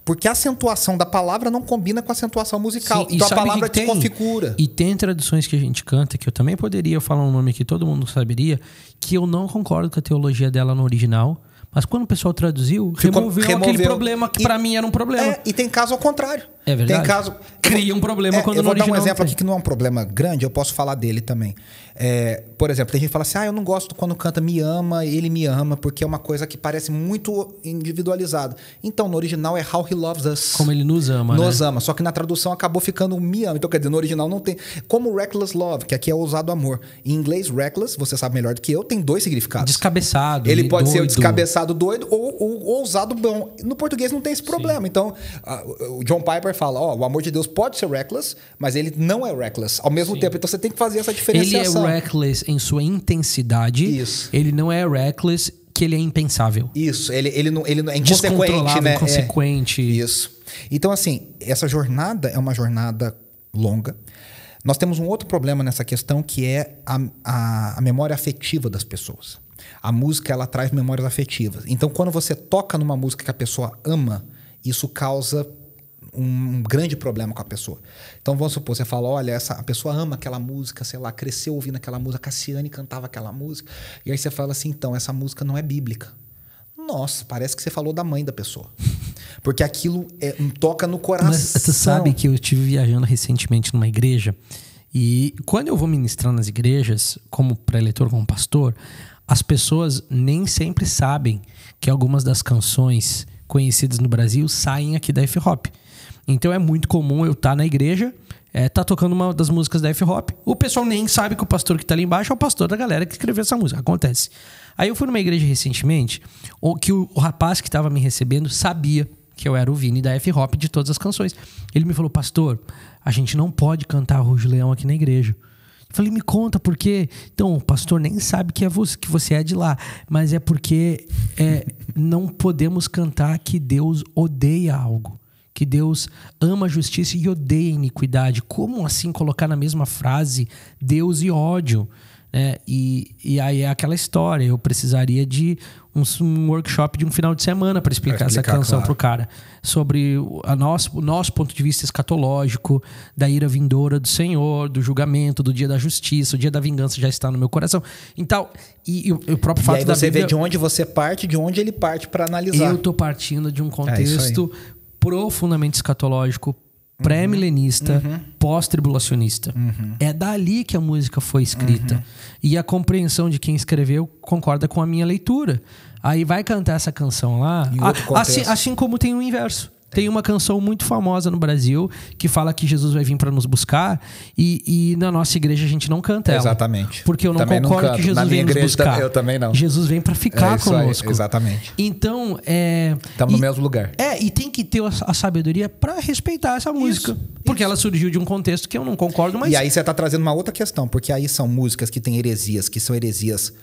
porque a acentuação da palavra não combina com a acentuação musical. Sim, então a palavra tem, desconfigura. E tem traduções que a gente canta, que eu também poderia falar um nome que todo mundo saberia, que eu não concordo com a teologia dela no original. Mas quando o pessoal traduziu, removeu, removeu aquele problema que para mim era um problema. É, e tem caso ao contrário. É verdade. Tem caso. Cria um problema é, quando eu vou dar um exemplo tem. aqui que não é um problema grande, eu posso falar dele também. É, por exemplo, tem gente que fala assim: ah, eu não gosto quando canta me ama, ele me ama, porque é uma coisa que parece muito individualizada. Então, no original é How He Loves Us. Como ele nos ama. Nos né? ama. Só que na tradução acabou ficando me ama. Então, quer dizer, no original não tem. Como Reckless Love, que aqui é ousado amor. Em inglês, reckless, você sabe melhor do que eu, tem dois significados. Descabeçado. Ele né? pode doido. ser o descabeçado doido ou o ousado bom. No português não tem esse problema. Sim. Então, o John Piper fala: ó, oh, o amor de Deus pode ser reckless, mas ele não é reckless ao mesmo Sim. tempo. Então você tem que fazer essa diferenciação. Ele é reckless em sua intensidade. Isso. Ele não é reckless que ele é impensável. Isso, ele, ele, não, ele não é inconsequente, né? É. Inconsequente. É. Isso. Então, assim, essa jornada é uma jornada longa. Nós temos um outro problema nessa questão que é a, a, a, memória afetiva das pessoas. A música ela traz memórias afetivas. Então, quando você toca numa música que a pessoa ama, isso causa um grande problema com a pessoa. Então vamos supor, você fala, olha, essa, a pessoa ama aquela música, sei lá, cresceu ouvindo aquela música, Cassiane cantava aquela música, e aí você fala assim, então, essa música não é bíblica. Nossa, parece que você falou da mãe da pessoa. [LAUGHS] Porque aquilo é, um toca no coração. Mas você sabe que eu estive viajando recentemente numa igreja, e quando eu vou ministrar nas igrejas, como preletor, como pastor, as pessoas nem sempre sabem que algumas das canções conhecidas no Brasil saem aqui da F-Hop. Então é muito comum eu estar tá na igreja, é, tá tocando uma das músicas da F-Hop, o pessoal nem sabe que o pastor que tá ali embaixo é o pastor da galera que escreveu essa música. Acontece. Aí eu fui numa igreja recentemente, o que o, rapaz que estava me recebendo sabia que eu era o Vini da F-Hop de todas as canções. Ele me falou, pastor, a gente não pode cantar Rujo Leão aqui na igreja. Eu falei, me conta por quê. Então, o pastor nem sabe que, é você, que você é de lá, mas é porque é, não podemos cantar que Deus odeia algo que Deus ama a justiça e odeia a iniquidade. Como assim colocar na mesma frase Deus e ódio? Né? E, e aí é aquela história. Eu precisaria de um, um workshop de um final de semana para explicar, explicar, essa canção claro. pro cara sobre a nosso, o nosso ponto de vista escatológico da ira vindoura do Senhor, do julgamento, do dia da justiça, o dia da vingança já está no meu coração. Então, e, e, e o próprio e fato aí você da você vê de onde você parte, de onde ele parte para analisar. Eu estou partindo de um é contexto é profundamente escatológico, pré-milenista, uhum. uhum. pós-tribulacionista. Uhum. É dali que a música foi escrita. Uhum. E a compreensão de quem escreveu concorda com a minha leitura. Aí vai cantar essa canção lá, é assim, assim como tem o inverso. Tem uma canção muito famosa no Brasil que fala que Jesus vai vir para nos buscar e, e, na nossa igreja a gente não canta ela. Exatamente. Porque eu não também concordo não que Jesus na vem nos buscar. Eu também não. Jesus vem para ficar é conosco. Aí, exatamente. Então, é... Estamos no mesmo lugar. É, e tem que ter a, a sabedoria para respeitar essa música. Isso, porque isso. ela surgiu de um contexto que eu não concordo, mas... E aí você tá trazendo uma outra questão, porque aí são músicas que têm heresias, que são heresias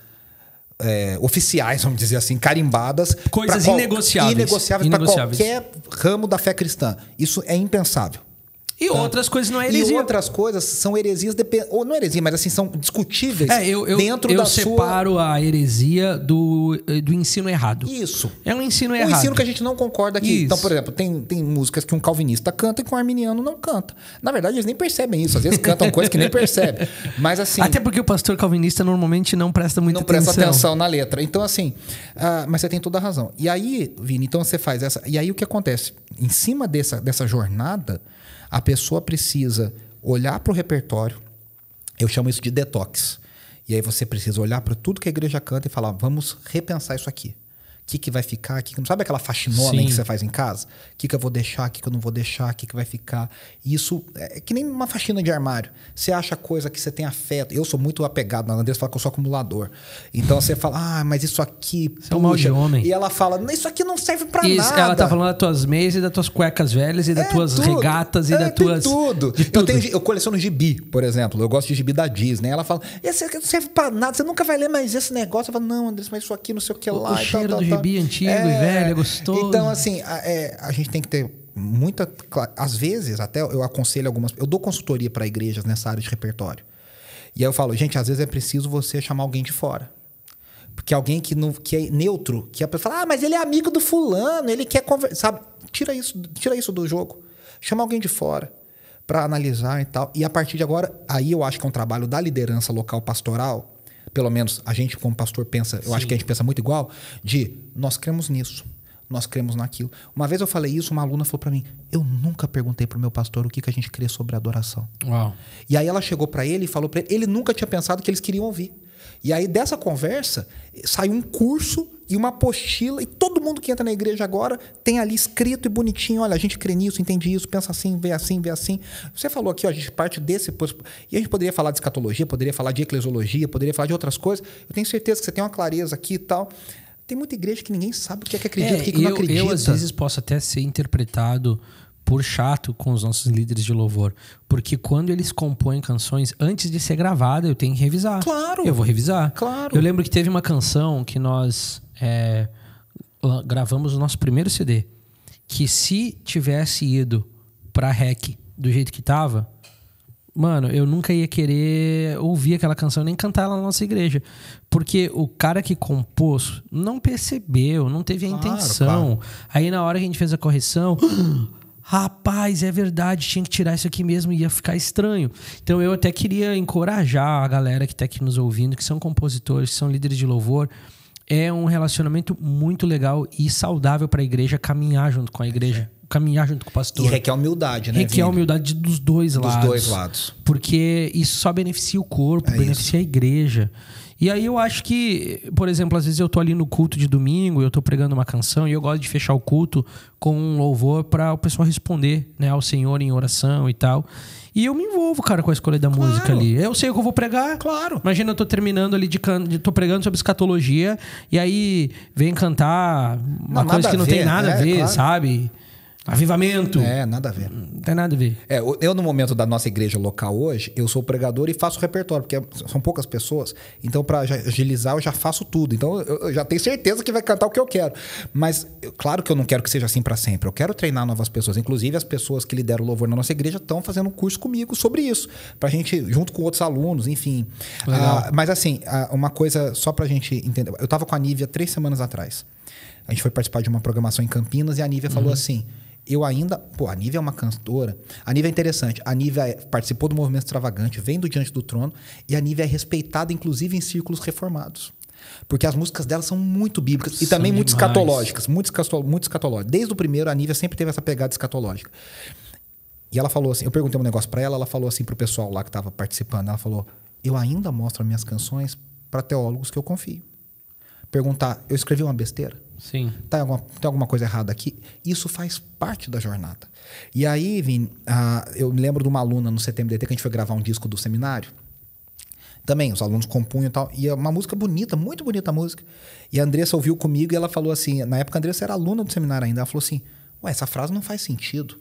é, oficiais, vamos dizer assim, carimbadas. Coisas inegociáveis. Inegociáveis, inegociáveis. para qualquer ramo da fé cristã. Isso é impensável. E tá? outras coisas não é heresia. E outras coisas são heresias, depend... ou não é heresia, mas assim, são discutíveis é, eu, eu, dentro eu da sua... Eu separo a heresia do, eh, do ensino errado. Isso. É um ensino errado. Um ensino que a gente não concorda aqui. Isso. Então, por exemplo, tem, tem músicas que um calvinista canta e que um arminiano não canta. Na verdade, eles nem percebem isso. Às vezes cantam [LAUGHS] coisas que nem percebem. Mas assim... Até porque o pastor calvinista normalmente não presta muita não atenção. Não presta atenção na letra. Então, assim... Uh, mas você tem toda a razão. E aí, Vini, então você faz essa... E aí o que acontece? Em cima dessa, dessa jornada a pessoa precisa olhar para o repertório, eu chamo isso de detox. E aí você precisa olhar para tudo que a igreja canta e falar: vamos repensar isso aqui que, que vai ficar, que, que sabe aquela faxinona que você faz em casa? O que, que eu vou deixar, o que, que eu não vou deixar, o que, que vai ficar. Isso é que nem uma faxina de armário. Você acha coisa que você tem afeto. Eu sou muito apegado na Andressa, fala que eu sou acumulador. Então você fala, ah, mas isso aqui. Você é um mal de homem. E ela fala, isso aqui não serve para nada. Ela tá falando das tuas meias e das tuas cuecas velhas e das é, tuas tudo. regatas e é, das tuas. Tudo. De tudo. Eu, tenho, eu coleciono gibi, por exemplo. Eu gosto de gibi da Disney. Ela fala, esse aqui não serve para nada, você nunca vai ler mais esse negócio. Eu falo, não, Andressa, mas isso aqui não sei o que lá. O, o cheiro tal, do tal, bebia é, antigo é, e velho, é gostoso. Então, assim, a, é, a gente tem que ter muita. Às vezes, até eu aconselho algumas. Eu dou consultoria para igrejas nessa área de repertório. E aí eu falo, gente, às vezes é preciso você chamar alguém de fora. Porque alguém que, não, que é neutro, que a pessoa fala, ah, mas ele é amigo do fulano, ele quer conversar. Sabe? Tira isso, tira isso do jogo. Chama alguém de fora para analisar e tal. E a partir de agora, aí eu acho que é um trabalho da liderança local pastoral pelo menos a gente como pastor pensa, eu acho que a gente pensa muito igual, de nós cremos nisso, nós cremos naquilo. Uma vez eu falei isso, uma aluna falou para mim, eu nunca perguntei pro meu pastor o que, que a gente crê sobre adoração. Uau. E aí ela chegou para ele e falou para ele, ele nunca tinha pensado que eles queriam ouvir. E aí dessa conversa saiu um curso e uma apostila, e todo mundo que entra na igreja agora tem ali escrito e bonitinho: olha, a gente crê nisso, entende isso, pensa assim, vê assim, vê assim. Você falou aqui, ó, a gente parte desse. E a gente poderia falar de escatologia, poderia falar de eclesiologia, poderia falar de outras coisas. Eu tenho certeza que você tem uma clareza aqui e tal. Tem muita igreja que ninguém sabe o que é que acredita, é, o que, é que eu, não acredita. Eu, às vezes, posso até ser interpretado por chato com os nossos líderes de louvor. Porque quando eles compõem canções, antes de ser gravada, eu tenho que revisar. Claro! Eu vou revisar. Claro! Eu lembro que teve uma canção que nós é, gravamos o nosso primeiro CD. Que se tivesse ido pra REC do jeito que tava, mano, eu nunca ia querer ouvir aquela canção nem cantar ela na nossa igreja. Porque o cara que compôs não percebeu, não teve a claro, intenção. Claro. Aí na hora que a gente fez a correção. [GASPS] Rapaz, é verdade, tinha que tirar isso aqui mesmo, ia ficar estranho. Então eu até queria encorajar a galera que está aqui nos ouvindo, que são compositores, que são líderes de louvor, é um relacionamento muito legal e saudável para a igreja caminhar junto com a igreja. Caminhar junto com o pastor. E requer humildade, né? Requer Vini? humildade dos dois dos lados. Dos dois lados. Porque isso só beneficia o corpo, é beneficia isso. a igreja. E aí eu acho que, por exemplo, às vezes eu tô ali no culto de domingo, eu tô pregando uma canção e eu gosto de fechar o culto com um louvor para o pessoal responder, né, ao Senhor em oração e tal. E eu me envolvo, cara, com a escolha da claro. música ali. Eu sei o que eu vou pregar. Claro. Imagina, eu tô terminando ali de canto. Tô pregando sobre escatologia. E aí vem cantar uma não, coisa que não ver, tem nada a né? ver, claro. sabe? Avivamento. É, nada a ver. Não tem nada a ver. É, eu, no momento da nossa igreja local hoje, eu sou pregador e faço repertório, porque é, são poucas pessoas. Então, para agilizar, eu já faço tudo. Então, eu já tenho certeza que vai cantar o que eu quero. Mas, claro que eu não quero que seja assim para sempre. Eu quero treinar novas pessoas. Inclusive, as pessoas que lideram o louvor na nossa igreja estão fazendo um curso comigo sobre isso. Pra gente, junto com outros alunos, enfim. Ah, mas, assim, uma coisa só pra gente entender. Eu tava com a Nívia três semanas atrás. A gente foi participar de uma programação em Campinas e a Nívia uhum. falou assim eu ainda. Pô, a Nívia é uma cantora. A Nívia é interessante. A Nívia é, participou do movimento extravagante, vem do Diante do Trono, e a Nívia é respeitada, inclusive, em círculos reformados. Porque as músicas dela são muito bíblicas são e também muito escatológicas. Muito, muito escatológicas. Desde o primeiro, a Nívia sempre teve essa pegada escatológica. E ela falou assim: eu perguntei um negócio para ela, ela falou assim pro pessoal lá que tava participando. Ela falou: eu ainda mostro minhas canções para teólogos que eu confio. Perguntar: eu escrevi uma besteira? Sim. Tá alguma, tem alguma coisa errada aqui? Isso faz parte da jornada. E aí, vin uh, ah, eu me lembro de uma aluna no CTMDT que a gente foi gravar um disco do seminário. Também, os alunos compunham e tal. E é uma música bonita, muito bonita a música. E a Andressa ouviu comigo e ela falou assim: na época a Andressa era aluna do seminário ainda. Ela falou assim: Ué, essa frase não faz sentido.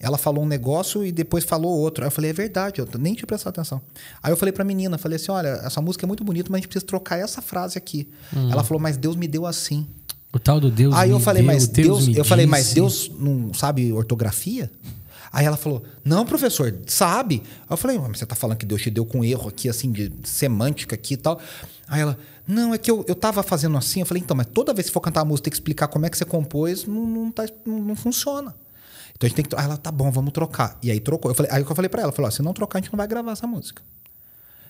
Ela falou um negócio e depois falou outro. Aí eu falei, é verdade, eu nem tinha prestado atenção. Aí eu falei pra menina, falei assim, olha, essa música é muito bonita, mas a gente precisa trocar essa frase aqui. Hum. Ela falou, mas Deus me deu assim. O tal do Deus. Aí eu falei, deu, mas Deus, Deus eu falei, mas Deus não sabe ortografia? Aí ela falou: Não, professor, sabe? Aí eu falei: Mas você tá falando que Deus te deu com erro aqui, assim, de semântica aqui e tal. Aí ela: Não, é que eu, eu tava fazendo assim. Eu falei: Então, mas toda vez que for cantar a música, tem que explicar como é que você compôs, não, não, tá, não, não funciona. Então a gente tem que. Aí ela: Tá bom, vamos trocar. E aí trocou. Eu falei, aí eu falei pra ela: falei, Se não trocar, a gente não vai gravar essa música.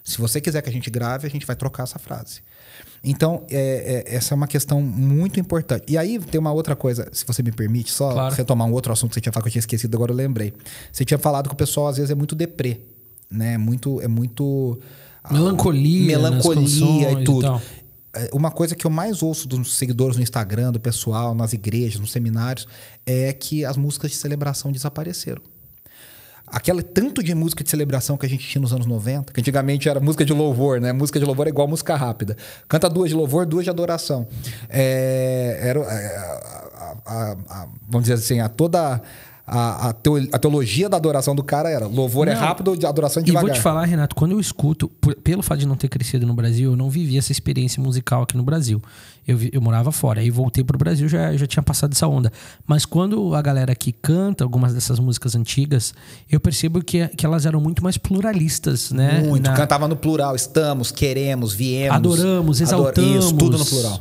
Se você quiser que a gente grave, a gente vai trocar essa frase. Então, é, é, essa é uma questão muito importante. E aí tem uma outra coisa, se você me permite, só claro. retomar um outro assunto que você tinha falado que eu tinha esquecido, agora eu lembrei. Você tinha falado que o pessoal às vezes é muito deprê, né? É muito. É muito ah, melancolia. Melancolia e tudo. E é, uma coisa que eu mais ouço dos seguidores no Instagram, do pessoal, nas igrejas, nos seminários, é que as músicas de celebração desapareceram aquele tanto de música de celebração que a gente tinha nos anos 90, que antigamente era música de louvor, né? Música de louvor é igual música rápida. Canta duas de louvor, duas de adoração. É, era, é, a, a, a, vamos dizer assim, a toda a, a, teologia da adoração do cara era louvor é não, é rápido, adoração é devagar. E vou te falar, Renato, quando eu escuto, por, pelo fato de não ter crescido no Brasil, eu não vivi essa experiência musical aqui no Brasil. Eu, eu morava fora, aí voltei pro Brasil, já, já tinha passado essa onda. Mas quando a galera aqui canta algumas dessas músicas antigas, eu percebo que, que elas eram muito mais pluralistas, né? Muito, Na... cantava no plural, estamos, queremos, viemos. Adoramos, exaltamos. Ador... Isso, tudo no plural.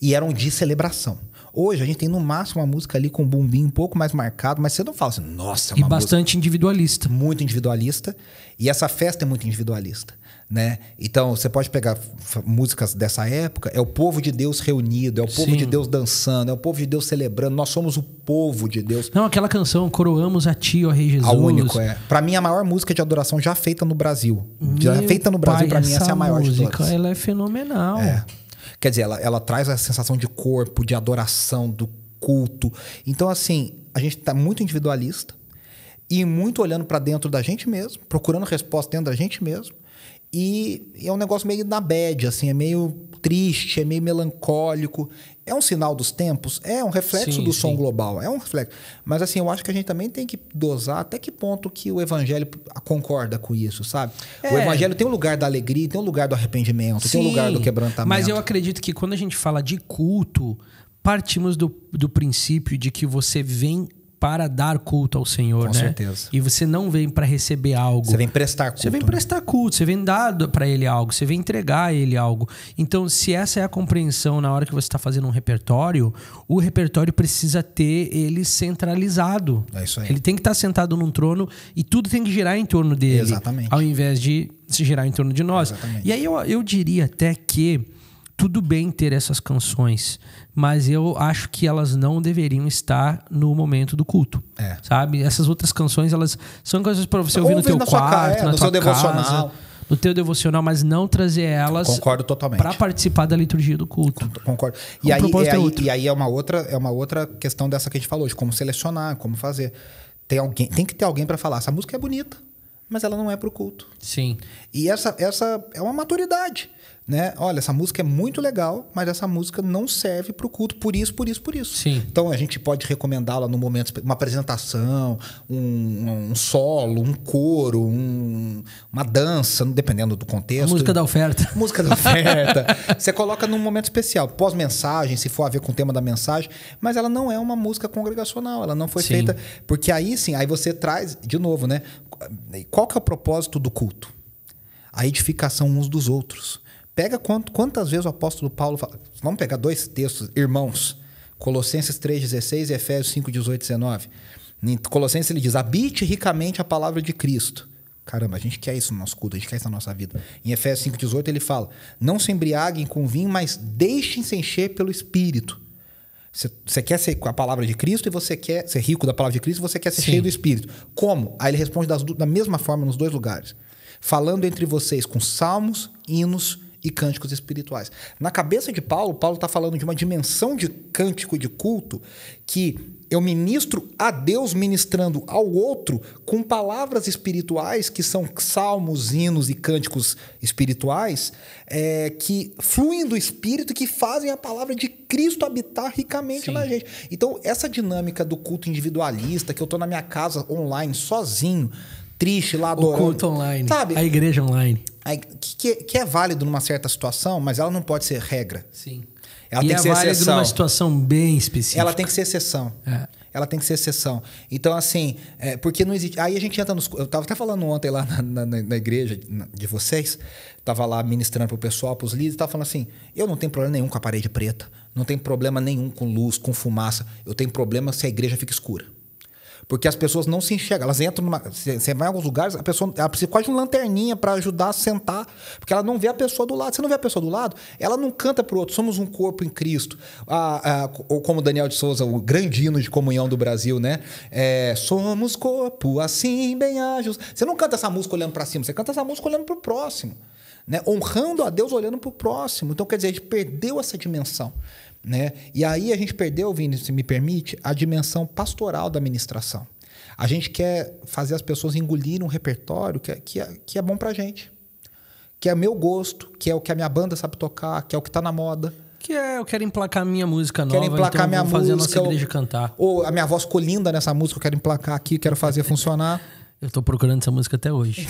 E eram de celebração. Hoje a gente tem no máximo uma música ali com um bumbinho um pouco mais marcado, mas você não fala assim, nossa, é uma E bastante individualista. Muito individualista. E essa festa é muito individualista. Né? Então você pode pegar músicas dessa época, é o povo de Deus reunido, é o povo Sim. de Deus dançando, é o povo de Deus celebrando. Nós somos o povo de Deus. Não, aquela canção Coroamos a Ti, ó Rei Jesus. A único é. Para mim a maior música de adoração já feita no Brasil, Meu já feita no Brasil para mim essa é a maior música, de todas. Ela é fenomenal. É. Quer dizer, ela, ela traz a sensação de corpo, de adoração, do culto. Então, assim, a gente está muito individualista e muito olhando para dentro da gente mesmo, procurando resposta dentro da gente mesmo. E é um negócio meio na bad, assim, é meio triste, é meio melancólico. É um sinal dos tempos? É um reflexo sim, do sim. som global, é um reflexo. Mas assim, eu acho que a gente também tem que dosar até que ponto que o evangelho concorda com isso, sabe? É. O evangelho tem um lugar da alegria, tem um lugar do arrependimento, sim, tem um lugar do quebrantamento. Mas eu acredito que quando a gente fala de culto, partimos do, do princípio de que você vem para dar culto ao Senhor, Com né? certeza. E você não vem para receber algo. Você vem prestar culto. Você vem né? prestar culto, você vem dar para ele algo, você vem entregar a ele algo. Então, se essa é a compreensão na hora que você está fazendo um repertório, o repertório precisa ter ele centralizado. É isso aí. Ele tem que estar tá sentado num trono e tudo tem que girar em torno dele. Exatamente. Ao invés de se girar em torno de nós. Exatamente. E aí eu, eu diria até que tudo bem ter essas canções, mas eu acho que elas não deveriam estar no momento do culto. É. Sabe? Essas outras canções, elas são coisas para você ouvir Ouve no teu quarto, é, na no tua seu casa, devocional. No teu devocional, mas não trazer elas. Concordo totalmente. Para participar da liturgia do culto. Concordo. E, aí, é e, aí, e aí é uma outra é uma outra questão dessa que a gente falou de como selecionar, como fazer. Tem alguém, tem que ter alguém para falar. Essa música é bonita, mas ela não é para o culto. Sim. E essa essa é uma maturidade né? Olha, essa música é muito legal, mas essa música não serve para o culto por isso, por isso, por isso. Sim. Então a gente pode recomendá-la no momento, uma apresentação, um, um solo, um coro, um, uma dança, dependendo do contexto. A música da oferta. [LAUGHS] Música da oferta. Você coloca num momento especial, pós-mensagem, se for a ver com o tema da mensagem, mas ela não é uma música congregacional, ela não foi sim. feita. Porque aí sim, aí você traz, de novo, né? Qual que é o propósito do culto? A edificação uns dos outros. Pega quanto, quantas vezes o apóstolo Paulo fala. Vamos pegar dois textos, irmãos. Colossenses 3,16 e Efésios 5, 18 19. Em Colossenses ele diz: habite ricamente a palavra de Cristo. Caramba, a gente quer isso no nosso culto, a gente quer isso na nossa vida. Em Efésios 5,18 ele fala: Não se embriaguem com vinho, mas deixem-se encher pelo Espírito. Você quer ser com a palavra de Cristo e você quer ser rico da palavra de Cristo, você quer ser Sim. cheio do Espírito. Como? Aí ele responde das, da mesma forma nos dois lugares: falando entre vocês com salmos, hinos e cânticos espirituais. Na cabeça de Paulo, Paulo está falando de uma dimensão de cântico de culto que eu ministro a Deus ministrando ao outro com palavras espirituais que são salmos, hinos e cânticos espirituais é, que fluem do Espírito que fazem a palavra de Cristo habitar ricamente Sim. na gente. Então essa dinâmica do culto individualista que eu estou na minha casa online sozinho triste lá do culto online, sabe? A igreja online. que, que, é válido numa certa situação, mas ela não pode ser regra. Sim. Ela e tem é que ser válido exceção. numa situação bem específica. Ela tem que ser exceção. É. Ela tem que ser exceção. Então, assim, é, porque não existe. Aí a gente entra nos. Eu estava até falando ontem lá na, na, na igreja de vocês, estava lá ministrando pro pessoal, pros líderes, estava falando assim: eu não tenho problema nenhum com a parede preta, não tenho problema nenhum com luz, com fumaça, eu tenho problema se a igreja fica escura. Porque as pessoas não se enxergam. Elas entram numa. Você vai em alguns lugares, a pessoa ela precisa quase de uma lanterninha para ajudar a sentar, porque ela não vê a pessoa do lado. Você não vê a pessoa do lado, ela não canta pro outro. Somos um corpo em Cristo. Ah, ah, ou como Daniel de Souza, o grande hino de comunhão do Brasil, né? É, Somos corpo assim, bem ágeis. Você não canta essa música olhando para cima, você canta essa música olhando pro próximo. Né? Honrando a Deus olhando pro próximo. Então, quer dizer, a gente perdeu essa dimensão. Né? E aí a gente perdeu, Vini, se me permite, a dimensão pastoral da administração. A gente quer fazer as pessoas engolirem um repertório que é, que é, que é bom pra gente. Que é meu gosto, que é o que a minha banda sabe tocar, que é o que tá na moda. Que é, eu quero emplacar minha música nova, quero emplacar então minha fazer música, a nossa igreja cantar. Ou a minha voz colinda nessa música, eu quero emplacar aqui, quero fazer funcionar. [LAUGHS] Eu estou procurando essa música até hoje.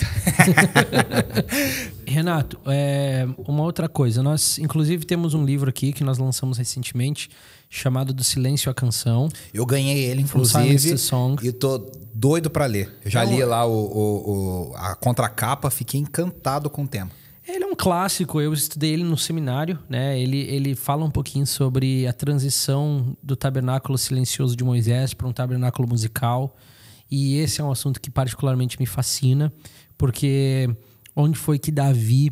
[LAUGHS] Renato, é, uma outra coisa. Nós, inclusive, temos um livro aqui que nós lançamos recentemente, chamado Do Silêncio à Canção. Eu ganhei ele, inclusive. Song. E tô doido para ler. Eu já li é- lá o, o, o, a contracapa, fiquei encantado com o tema. Ele é um clássico, eu estudei ele no seminário, né? Ele, ele fala um pouquinho sobre a transição do tabernáculo silencioso de Moisés para um tabernáculo musical. E esse é um assunto que particularmente me fascina, porque onde foi que Davi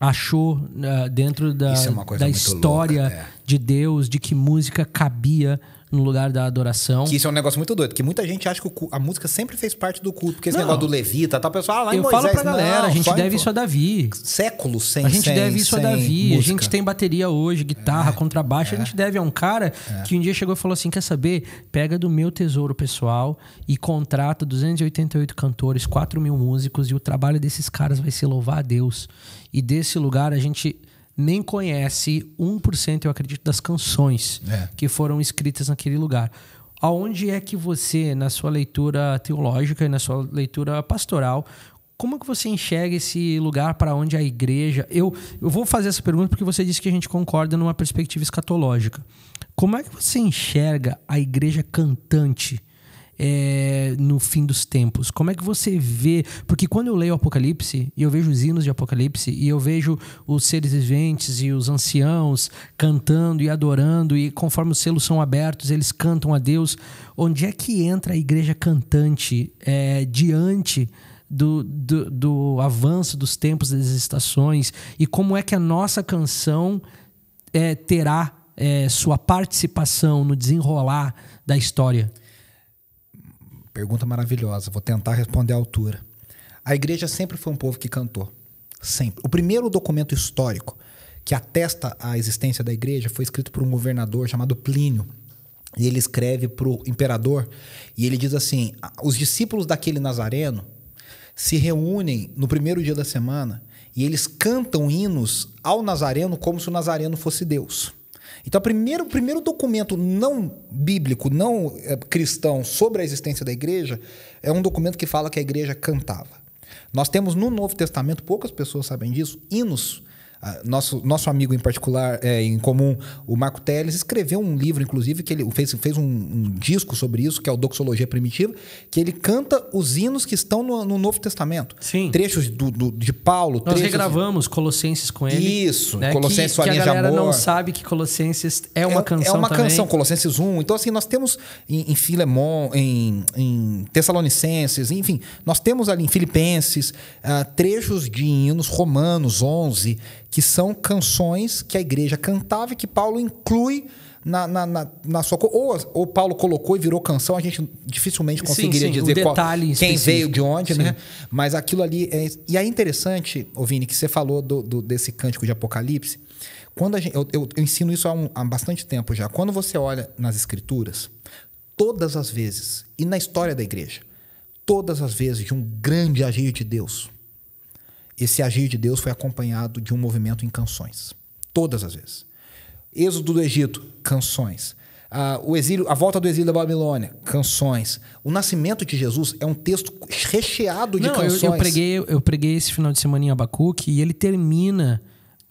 achou uh, dentro da, é da história louca, é. de Deus de que música cabia no lugar da adoração. Que isso é um negócio muito doido, porque muita gente acha que a música sempre fez parte do culto, porque esse não. negócio do levita, tá, pessoal, ah, lá em Eu Moisés, falo pra galera, não, a gente deve em... isso a Davi. Séculos sem A gente sem, deve isso a Davi, música. a gente tem bateria hoje, guitarra, é, contrabaixo, é. a gente é. deve a um cara é. que um dia chegou e falou assim, quer saber? Pega do meu tesouro pessoal e contrata 288 cantores, 4 mil músicos e o trabalho desses caras vai ser louvar a Deus. E desse lugar a gente nem conhece 1%, eu acredito, das canções é. que foram escritas naquele lugar. Aonde é que você, na sua leitura teológica e na sua leitura pastoral, como é que você enxerga esse lugar para onde a igreja. Eu, eu vou fazer essa pergunta porque você disse que a gente concorda numa perspectiva escatológica. Como é que você enxerga a igreja cantante? é, no fim dos tempos? Como é que você vê? Porque quando eu leio o Apocalipse, e eu vejo os hinos de Apocalipse, e eu vejo os seres viventes e os anciãos cantando e adorando, e conforme os selos são abertos, eles cantam a Deus. Onde é que entra a igreja cantante é, diante do, do, do avanço dos tempos, das estações? E como é que a nossa canção é, terá é, sua participação no desenrolar da história? Pergunta maravilhosa. Vou tentar responder à altura. A igreja sempre foi um povo que cantou. Sempre. O primeiro documento histórico que atesta a existência da igreja foi escrito por um governador chamado Plínio. E ele escreve para o imperador e ele diz assim: os discípulos daquele nazareno se reúnem no primeiro dia da semana e eles cantam hinos ao nazareno como se o nazareno fosse Deus. Então, o primeiro, primeiro documento não bíblico, não eh, cristão, sobre a existência da igreja, é um documento que fala que a igreja cantava. Nós temos no Novo Testamento, poucas pessoas sabem disso, hinos nosso, nosso amigo em particular, é, em comum, o Marco Teles, escreveu um livro, inclusive, que ele fez, fez um, um, disco sobre isso, que é o Doxologia Primitiva, que ele canta os hinos que estão no, no Novo Testamento. Sim. Trechos do, do, de Paulo. Nós regravamos de... Colossenses com ele. Isso, né? Colossenses, que, que a galera de amor. não sabe que Colossenses é uma é, canção. É uma também. canção, Colossenses 1. Então, assim, nós temos em, em Filemon, em, em Tessalonicenses, enfim, nós temos ali em Filipenses uh, trechos de hinos romanos 11 que são canções que a igreja cantava e que Paulo inclui na, na, na, na sua. Ou, ou Paulo colocou e virou canção, a gente dificilmente conseguiria sim, sim, dizer qual, quem veio de onde, né? sim. né? Mas aquilo ali. É, e é interessante, Ovini, que você falou do, do, desse cântico de Apocalipse. Quando gente, eu, eu, eu, ensino isso há, um, há bastante tempo já. Quando você olha nas escrituras, todas as vezes, e na história da igreja, todas as vezes de um grande agir de Deus, esse agir de Deus foi acompanhado de um movimento em canções. Todas as vezes. Êxodo do Egito, canções. Ah, o exílio, a volta do exílio da Babilônia, canções. O nascimento de Jesus é um texto recheado de Não, canções. Eu, eu, preguei, eu preguei esse final de semana em Abacuque e ele termina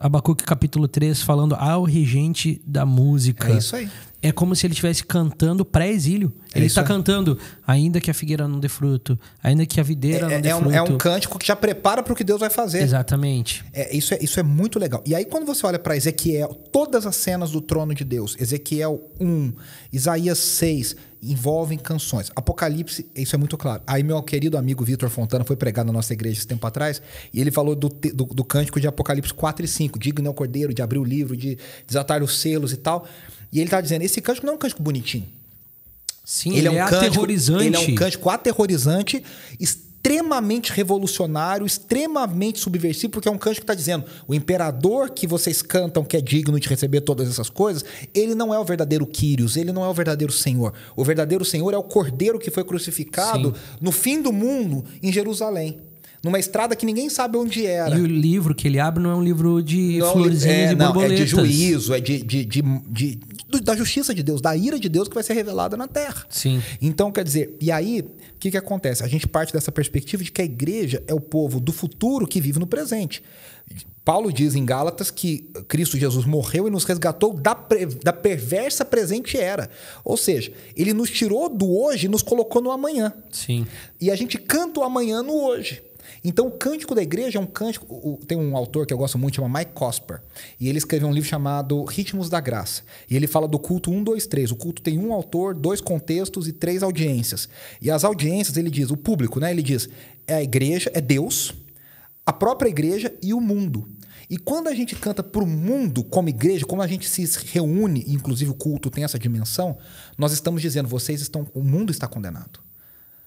Abacuque capítulo 3 falando ao regente da música. É isso aí. É como se ele estivesse cantando pré-exílio. É ele está cantando, ainda que a figueira não dê fruto, ainda que a videira é, não é dê é um, fruto. É um cântico que já prepara para o que Deus vai fazer. Exatamente. É, isso, é, isso é muito legal. E aí, quando você olha para Ezequiel, todas as cenas do trono de Deus, Ezequiel 1, Isaías 6, envolvem canções. Apocalipse, isso é muito claro. Aí meu querido amigo Vitor Fontana foi pregar na nossa igreja esse tempo atrás e ele falou do, do, do cântico de Apocalipse 4 e 5. Digno é o cordeiro de abrir o livro, de desatar os selos e tal. E ele tá dizendo, esse cântico não é um cântico bonitinho. Sim, ele, é é ele é, um cântico, aterrorizante. Ele é um cântico aterrorizante, extremamente extremamente revolucionário, extremamente subversivo, porque é um canto que está dizendo: o imperador que vocês cantam que é digno de receber todas essas coisas, ele não é o verdadeiro Quírios, ele não é o verdadeiro Senhor. O verdadeiro Senhor é o Cordeiro que foi crucificado Sim. no fim do mundo em Jerusalém numa estrada que ninguém sabe onde era. E o livro que ele abre não é um livro de não, florzinhas é, e não, borboletas. É de juízo, é de, de, de, de da justiça de Deus, da ira de Deus que vai ser revelada na terra. Sim. Então, quer dizer, e aí, o que, que acontece? A gente parte dessa perspectiva de que a igreja é o povo do futuro que vive no presente. Paulo diz em Gálatas que Cristo Jesus morreu e nos resgatou da, da perversa presente era. Ou seja, ele nos tirou do hoje e nos colocou no amanhã. Sim. E a gente canta o amanhã no hoje. Então, o cântico da igreja é um cântico. tem um autor que eu gosto muito, chama Mike Cosper, e ele escreveu um livro chamado Ritmos da Graça. E ele fala do culto 1, 2, 3. O culto tem um autor, dois contextos e três audiências. E as audiências, ele diz, o público, né? Ele diz, é a igreja, é Deus, a própria igreja e o mundo. E quando a gente canta para o mundo como igreja, como a gente se reúne, inclusive o culto tem essa dimensão, nós estamos dizendo, vocês estão, o mundo está condenado.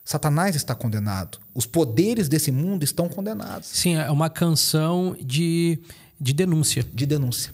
Satanás está condenado. Os poderes desse mundo estão condenados. Sim, é uma canção de, de denúncia. De denúncia.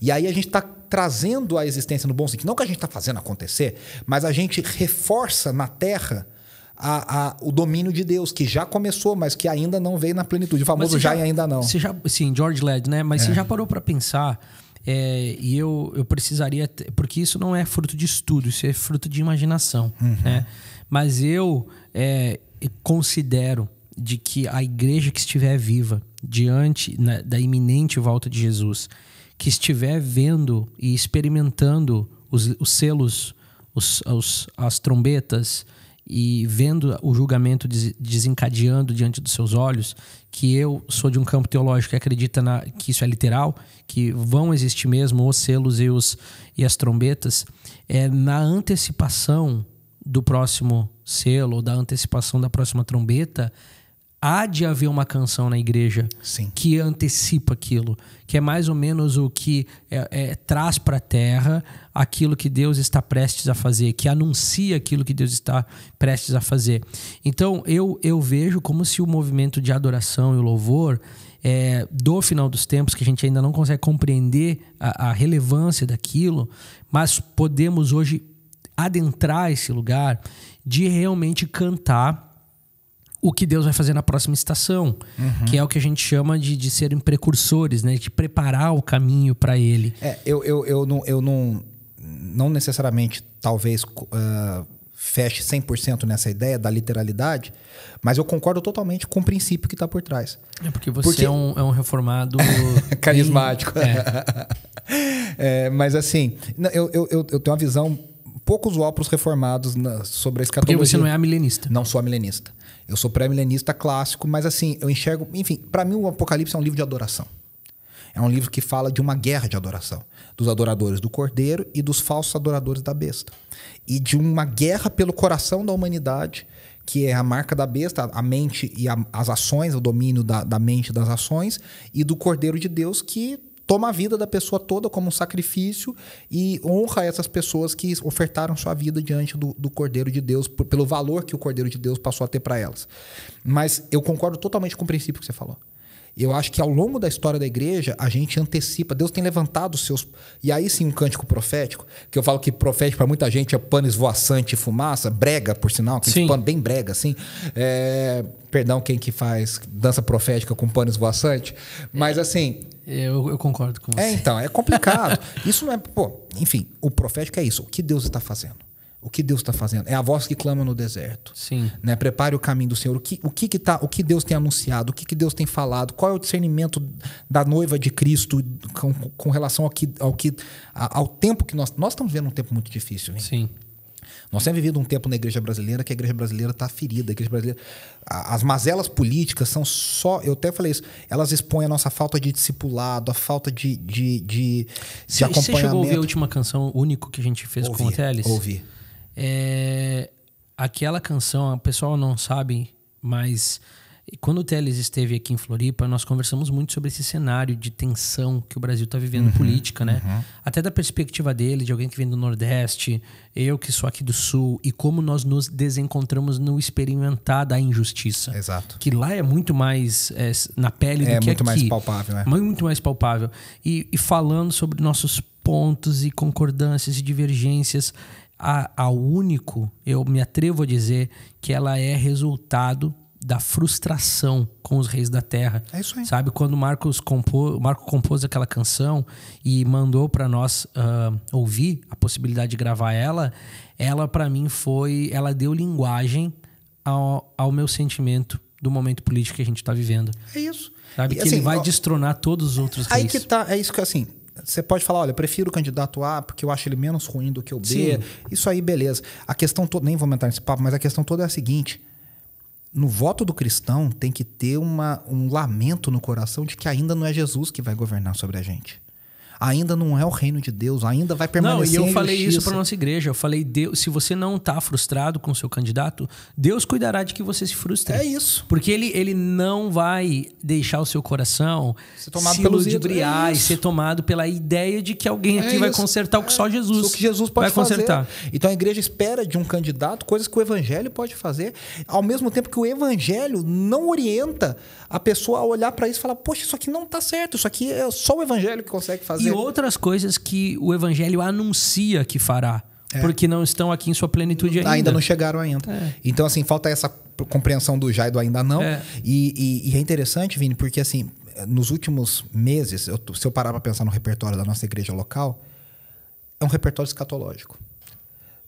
E aí a gente está trazendo a existência no bom sentido. Não que a gente está fazendo acontecer, mas a gente reforça na terra a, a, o domínio de Deus, que já começou, mas que ainda não veio na plenitude. O famoso já, já, e ainda não. Você já, sim, George Led, né? Mas é. você já parou para pensar. É, e eu, eu precisaria. Porque isso não é fruto de estudo, isso é fruto de imaginação. Uhum. Né? Mas eu é, considero de que a igreja que estiver viva diante na, né, da iminente volta de Jesus, que estiver vendo e experimentando os, os selos, os, os, as trombetas e vendo o julgamento des, desencadeando diante dos seus olhos, que eu sou de um campo teológico que acredita na, que isso é literal, que vão existir mesmo os selos e, os, e as trombetas, é na antecipação do próximo selo, ou da antecipação da próxima trombeta, há de haver uma canção na igreja Sim. que antecipa aquilo, que é mais ou menos o que é, é, traz para a terra aquilo que Deus está prestes a fazer, que anuncia aquilo que Deus está prestes a fazer. Então eu, eu vejo como se o movimento de adoração e o louvor é, do final dos tempos, que a gente ainda não consegue compreender a, a relevância daquilo, mas podemos hoje adentrar esse lugar de realmente cantar o que Deus vai fazer na próxima estação, uhum. que é o que a gente chama de, de serem precursores, né? De preparar o caminho para Ele. É, eu, eu, eu, não, eu não, não necessariamente, talvez, uh, feche 100% nessa ideia da literalidade, mas eu concordo totalmente com o princípio que está por trás. É porque você porque... É, um, é um reformado... [LAUGHS] Carismático. É. [LAUGHS] é, mas assim, eu, eu, eu tenho uma visão poucos óculos reformados na, sobre a escatologia. Porque você não é milenista. Não sou milenista. Eu sou pré-milenista clássico, mas assim, eu enxergo. Enfim, para mim o Apocalipse é um livro de adoração. É um livro que fala de uma guerra de adoração dos adoradores do cordeiro e dos falsos adoradores da besta. E de uma guerra pelo coração da humanidade, que é a marca da besta, a mente e a, as ações, o domínio da, da mente das ações, e do cordeiro de Deus, que toma a vida da pessoa toda como um sacrifício e honra essas pessoas que ofertaram sua vida diante do, do Cordeiro de Deus, por, pelo valor que o Cordeiro de Deus passou a ter para elas. Mas eu concordo totalmente com o princípio que você falou. Eu acho que ao longo da história da igreja, a gente antecipa. Deus tem levantado os seus. E aí sim, um cântico profético, que eu falo que profético para muita gente é pano esvoaçante e fumaça, brega, por sinal, que pano bem brega, assim. É... Perdão quem que faz dança profética com pano esvoaçante. Mas assim, eu, eu, concordo com é, você. É, então, é complicado. [LAUGHS] isso não é. Pô, enfim, o profético é isso. O que Deus está fazendo? O que Deus está fazendo? É a voz que clama no deserto. Sim. Né? Prepare o caminho do Senhor. O que, o que, que, tá, o que Deus tem anunciado? O que, que Deus tem falado? Qual é o discernimento da noiva de Cristo com, com relação ao que, ao que, ao tempo que nós. Nós estamos vivendo um tempo muito difícil, hein? Sim. Nós temos vivido um tempo na igreja brasileira que a igreja brasileira está ferida. A igreja brasileira, as mazelas políticas são só. Eu até falei isso. Elas expõem a nossa falta de discipulado, a falta de, de, de, de Cê, acompanhamento. Você chegou a ouvir a última canção único que a gente fez ouvi, com o Teles? Ouvi. É, aquela canção, o pessoal não sabe, mas quando o Teles esteve aqui em Floripa, nós conversamos muito sobre esse cenário de tensão que o Brasil está vivendo uhum, política, né? Uhum. Até da perspectiva dele, de alguém que vem do Nordeste, eu que sou aqui do Sul, e como nós nos desencontramos no experimentar da injustiça. Exato. Que lá é muito mais é, na pele é, do que aqui. É muito mais palpável, né? Muito mais palpável. E, e falando sobre nossos pontos e concordâncias e divergências, a, a único, eu me atrevo a dizer que ela é resultado da frustração com os reis da terra. É isso aí. Sabe quando Marcos compô, Marco compôs aquela canção e mandou para nós uh, ouvir a possibilidade de gravar ela, ela para mim foi, ela deu linguagem ao, ao meu sentimento do momento político que a gente está vivendo. É isso. Sabe e, que assim, ele vai ó, destronar todos os outros reis. Aí que tá, é isso que assim, você pode falar, olha, prefiro o candidato A porque eu acho ele menos ruim do que o B. Sim. Isso aí, beleza. A questão toda, nem vou aumentar nesse papo, mas a questão toda é a seguinte: no voto do cristão tem que ter uma, um lamento no coração de que ainda não é Jesus que vai governar sobre a gente ainda não é o reino de Deus, ainda vai permanecer. Não, e eu falei isso para nossa igreja. Eu falei, Deus, se você não está frustrado com o seu candidato, Deus cuidará de que você se frustre. É isso. Porque ele, ele não vai deixar o seu coração ser tomado se ludibriar é e ser tomado pela ideia de que alguém é aqui vai consertar o que só é, Jesus, o que Jesus pode vai fazer. consertar. Então a igreja espera de um candidato coisas que o evangelho pode fazer, ao mesmo tempo que o evangelho não orienta a pessoa a olhar para isso e falar: "Poxa, isso aqui não está certo, isso aqui é só o evangelho que consegue fazer". E outras coisas que o evangelho anuncia que fará. É. Porque não estão aqui em sua plenitude ainda. Ainda não chegaram ainda. É. Então, assim, falta essa compreensão do já e do ainda não. É. E, e, e, é interessante, Vini, porque, assim, nos últimos meses, eu, se eu parar para pensar no repertório da nossa igreja local, é um repertório escatológico.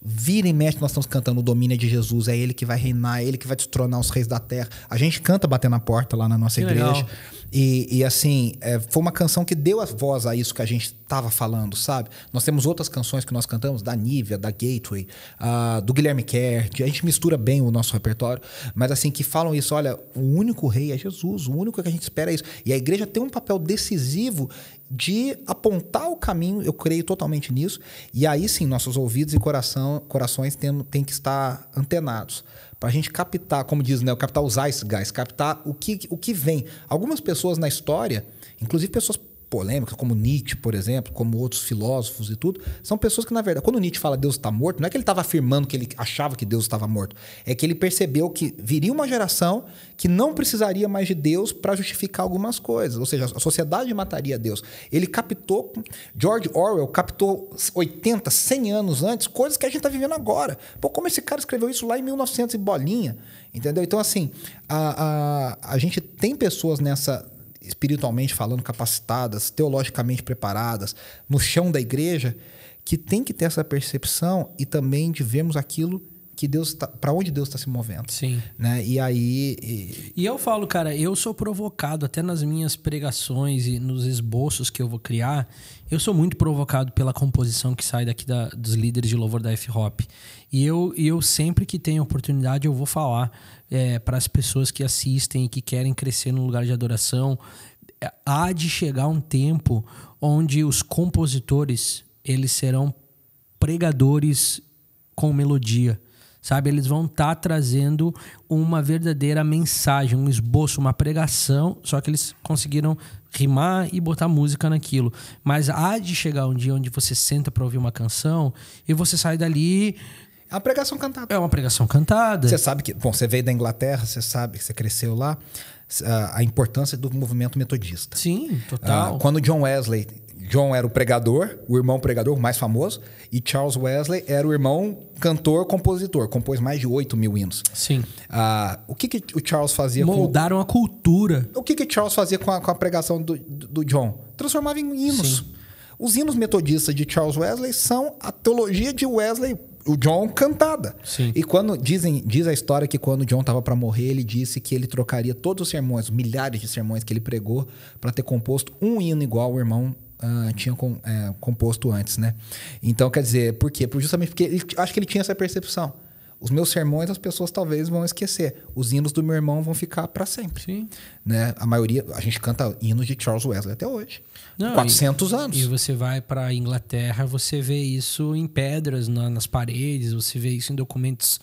Vira e mexe, nós estamos cantando o domínio é de Jesus, é ele que vai reinar, é ele que vai destronar os reis da terra. A gente canta batendo na porta lá na nossa que igreja. E, e, assim, é, foi uma canção que deu a voz a isso que a gente estava falando, sabe? Nós temos outras canções que nós cantamos, da Nívia, da Gateway, uh, do Guilherme Kerr, que a gente mistura bem o nosso repertório, mas assim, que falam isso, olha, o único rei é Jesus, o único que a gente espera é isso. E a igreja tem um papel decisivo de apontar o caminho, eu creio totalmente nisso, e aí sim, nossos ouvidos e coração, corações têm, que estar antenados para a gente captar, como diz, né, o captar os guys, captar o que, o que vem. Algumas pessoas na história, inclusive pessoas polêmicas, como Nietzsche, por exemplo, como outros filósofos e tudo, são pessoas que, na verdade, quando Nietzsche fala Deus está morto, não é que ele estava afirmando que ele achava que Deus estava morto, é que ele percebeu que viria uma geração que não precisaria mais de Deus para justificar algumas coisas, ou seja, a sociedade mataria Deus. Ele captou, George Orwell captou 80, 100 anos antes, coisas que a gente está vivendo agora. Pô, como esse cara escreveu isso lá em 1900 e bolinha, entendeu? Então, assim, a, a, a gente tem pessoas nessa espiritualmente falando capacitadas, teologicamente preparadas, no chão da igreja, que tem que ter essa percepção e também de vermos aquilo que Deus está para onde Deus está se movendo. Sim. Né? E aí. E... e eu falo, cara, eu sou provocado até nas minhas pregações e nos esboços que eu vou criar. Eu sou muito provocado pela composição que sai daqui da, dos líderes de louvor da F-Hop. E eu, e eu sempre que tenho oportunidade eu vou falar é, para as pessoas que assistem e que querem crescer no lugar de adoração. É, há de chegar um tempo onde os compositores eles serão pregadores com melodia sabe? Eles vão estar tá trazendo uma verdadeira mensagem, um esboço, uma pregação, só que eles conseguiram rimar e botar música naquilo. Mas há de chegar um dia onde você senta para ouvir uma canção e você sai dali a é uma pregação cantada. É uma pregação cantada. Você sabe que, bom, você veio da Inglaterra, você sabe que você cresceu lá, a importância do movimento metodista. Sim, total. Ah, quando John Wesley John era o pregador, o irmão pregador mais famoso, e Charles Wesley era o irmão cantor, compositor. Compôs mais de 8 mil hinos. Sim. Ah, o que, que o Charles fazia Moldaram com... a cultura. O que, que Charles fazia com a, com a pregação do, do, John? Transformava em hinos. Sim. Os hinos metodistas de Charles Wesley são a teologia de Wesley o John cantada. Sim. E quando dizem, diz a história que quando o John estava para morrer, ele disse que ele trocaria todos os sermões, milhares de sermões que ele pregou, para ter composto um hino igual o irmão uh, tinha com, é, composto antes, né? Então, quer dizer, por quê? Justamente porque ele, acho que ele tinha essa percepção os meus sermões as pessoas talvez vão esquecer. Os hinos do meu irmão vão ficar para sempre. Sim. Né? A maioria, a gente canta hinos de Charles Wesley até hoje. Não, 400 e, anos. E você vai para a Inglaterra, você vê isso em pedras, na, nas paredes, você vê isso em documentos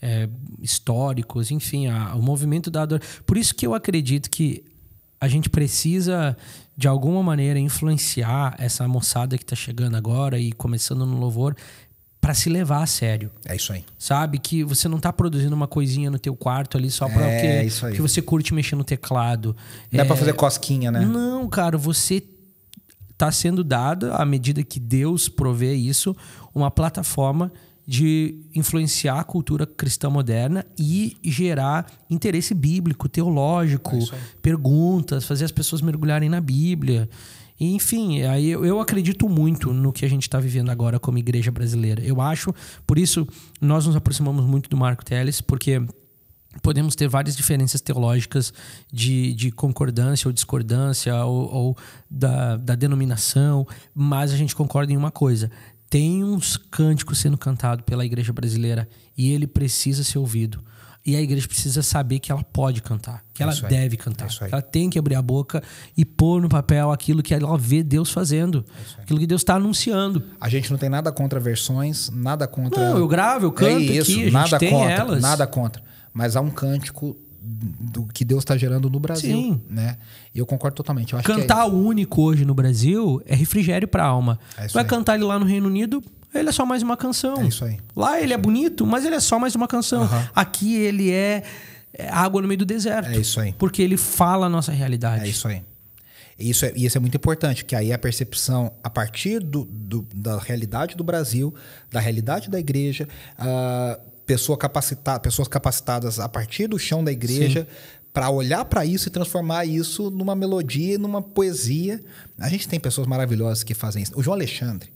é, históricos, enfim, a, o movimento da dor Por isso que eu acredito que a gente precisa de alguma maneira influenciar essa moçada que está chegando agora e começando no louvor para se levar a sério. É isso aí. Sabe? Que você não tá produzindo uma coisinha no teu quarto ali só para é, que, isso aí. que você curte mexer no teclado. Não é, é fazer cosquinha, né? Não, cara, você tá sendo dado à medida que Deus provê isso, uma plataforma de influenciar a cultura cristã moderna e gerar interesse bíblico, teológico, é perguntas, fazer as pessoas mergulharem na Bíblia enfim, aí eu, eu acredito muito no que a gente está vivendo agora como igreja brasileira. Eu acho, por isso nós nos aproximamos muito do Marco Teles, porque podemos ter várias diferenças teológicas de, de concordância ou discordância ou, ou da, da denominação, mas a gente concorda em uma coisa: tem uns cânticos sendo cantado pela igreja brasileira e ele precisa ser ouvido. E a igreja precisa saber que ela pode cantar, que é ela deve cantar. É ela tem que abrir a boca e pôr no papel aquilo que ela vê Deus fazendo, é aquilo que Deus está anunciando. A gente não tem nada contra versões, nada contra. Não, eu gravo, eu é canto é isso, aqui, nada contra, elas. Nada contra. Mas há um cântico do que Deus está gerando no Brasil. Sim. Né? E eu concordo totalmente. Eu é cantar é... o único hoje no Brasil é refrigério para a alma. É Vai aí. cantar ele lá no Reino Unido, ele é só mais uma canção. É isso aí. Lá ele é bonito, mas ele é só mais uma canção. Uhum. Aqui ele é, é água no meio do deserto. É isso aí. Porque ele fala a nossa realidade. É isso aí. Isso é, isso é muito importante, que aí a percepção, a partir do, do da realidade do Brasil, da realidade da igreja, uh, pessoa capacita, pessoas capacitadas a partir do chão da igreja para olhar para isso e transformar isso numa melodia, numa poesia. A gente tem pessoas maravilhosas que fazem isso. O João Alexandre,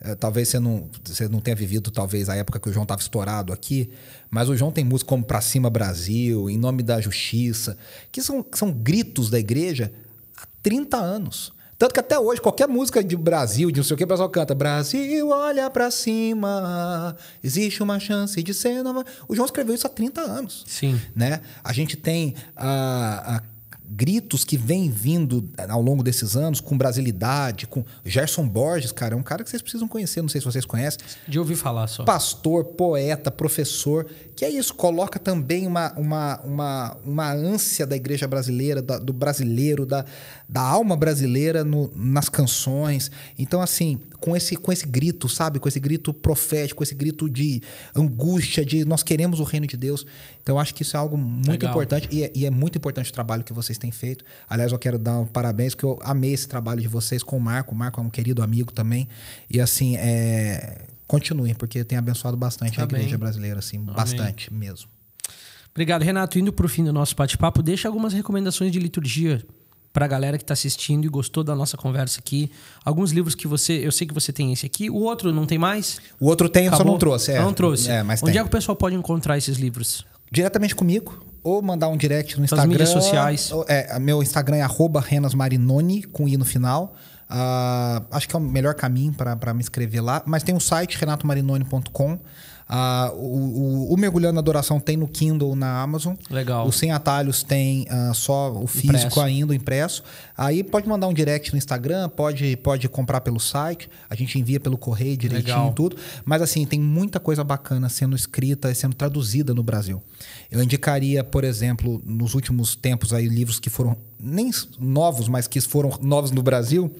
eh, talvez você não, você não tenha vivido talvez a época que o João estava estourado aqui, mas o João tem músicas como Pra Cima Brasil, Em Nome da Justiça, que são, são gritos da igreja há 30 anos. Tanto que até hoje, qualquer música de Brasil, de não sei o que, o pessoal canta. Brasil, olha para cima, existe uma chance de ser nova. O João escreveu isso há 30 anos. Sim. Né? A gente tem a, ah, a ah, gritos que vem vindo eh, ao longo desses anos com brasilidade, com Gerson Borges, cara, é um cara que vocês precisam conhecer, não sei se vocês conhecem. De ouvir falar só. Pastor, poeta, professor, que é isso, coloca também uma, uma, uma, uma ânsia da igreja brasileira, da, do brasileiro, da, da alma brasileira no, nas canções. Então, assim, com esse, com esse grito, sabe? Com esse grito profético, com esse grito de angústia, de nós queremos o reino de Deus. Então, acho que isso é algo muito Legal. importante e é, e é, muito importante o trabalho que vocês têm feito. Aliás, eu quero dar um parabéns, porque eu amei esse trabalho de vocês com o Marco. O Marco é um querido amigo também. E, assim, é... continuem, porque tem abençoado bastante Amém. a igreja brasileira, assim, Amém. bastante mesmo. Obrigado, Renato. Indo para o fim do nosso bate-papo, deixa algumas recomendações de liturgia para a galera que está assistindo e gostou da nossa conversa aqui. Alguns livros que você. Eu sei que você tem esse aqui. O outro não tem mais? O outro tem, Acabou. eu só não trouxe. É. Não trouxe. É, mas Onde tem. é que o pessoal pode encontrar esses livros? Diretamente comigo. Ou mandar um direct no Instagram. Instagram. mídias sociais. Ou, é, meu Instagram é renasmarinoni, com i no final. Uh, acho que é o melhor caminho para me inscrever lá. Mas tem o site renatomarinoni.com. Uh, o, o, o, Mergulhando na Adoração tem no Kindle, na Amazon. Legal. O Sem Atalhos tem uh, só o físico impresso. ainda, impresso. Aí pode mandar um direct no Instagram, pode, pode comprar pelo site. A gente envia pelo correio direitinho Legal. tudo. Mas assim, tem muita coisa bacana sendo escrita e sendo traduzida no Brasil. Eu indicaria, por exemplo, nos últimos tempos aí, livros que foram nem novos, mas que foram novos no Brasil.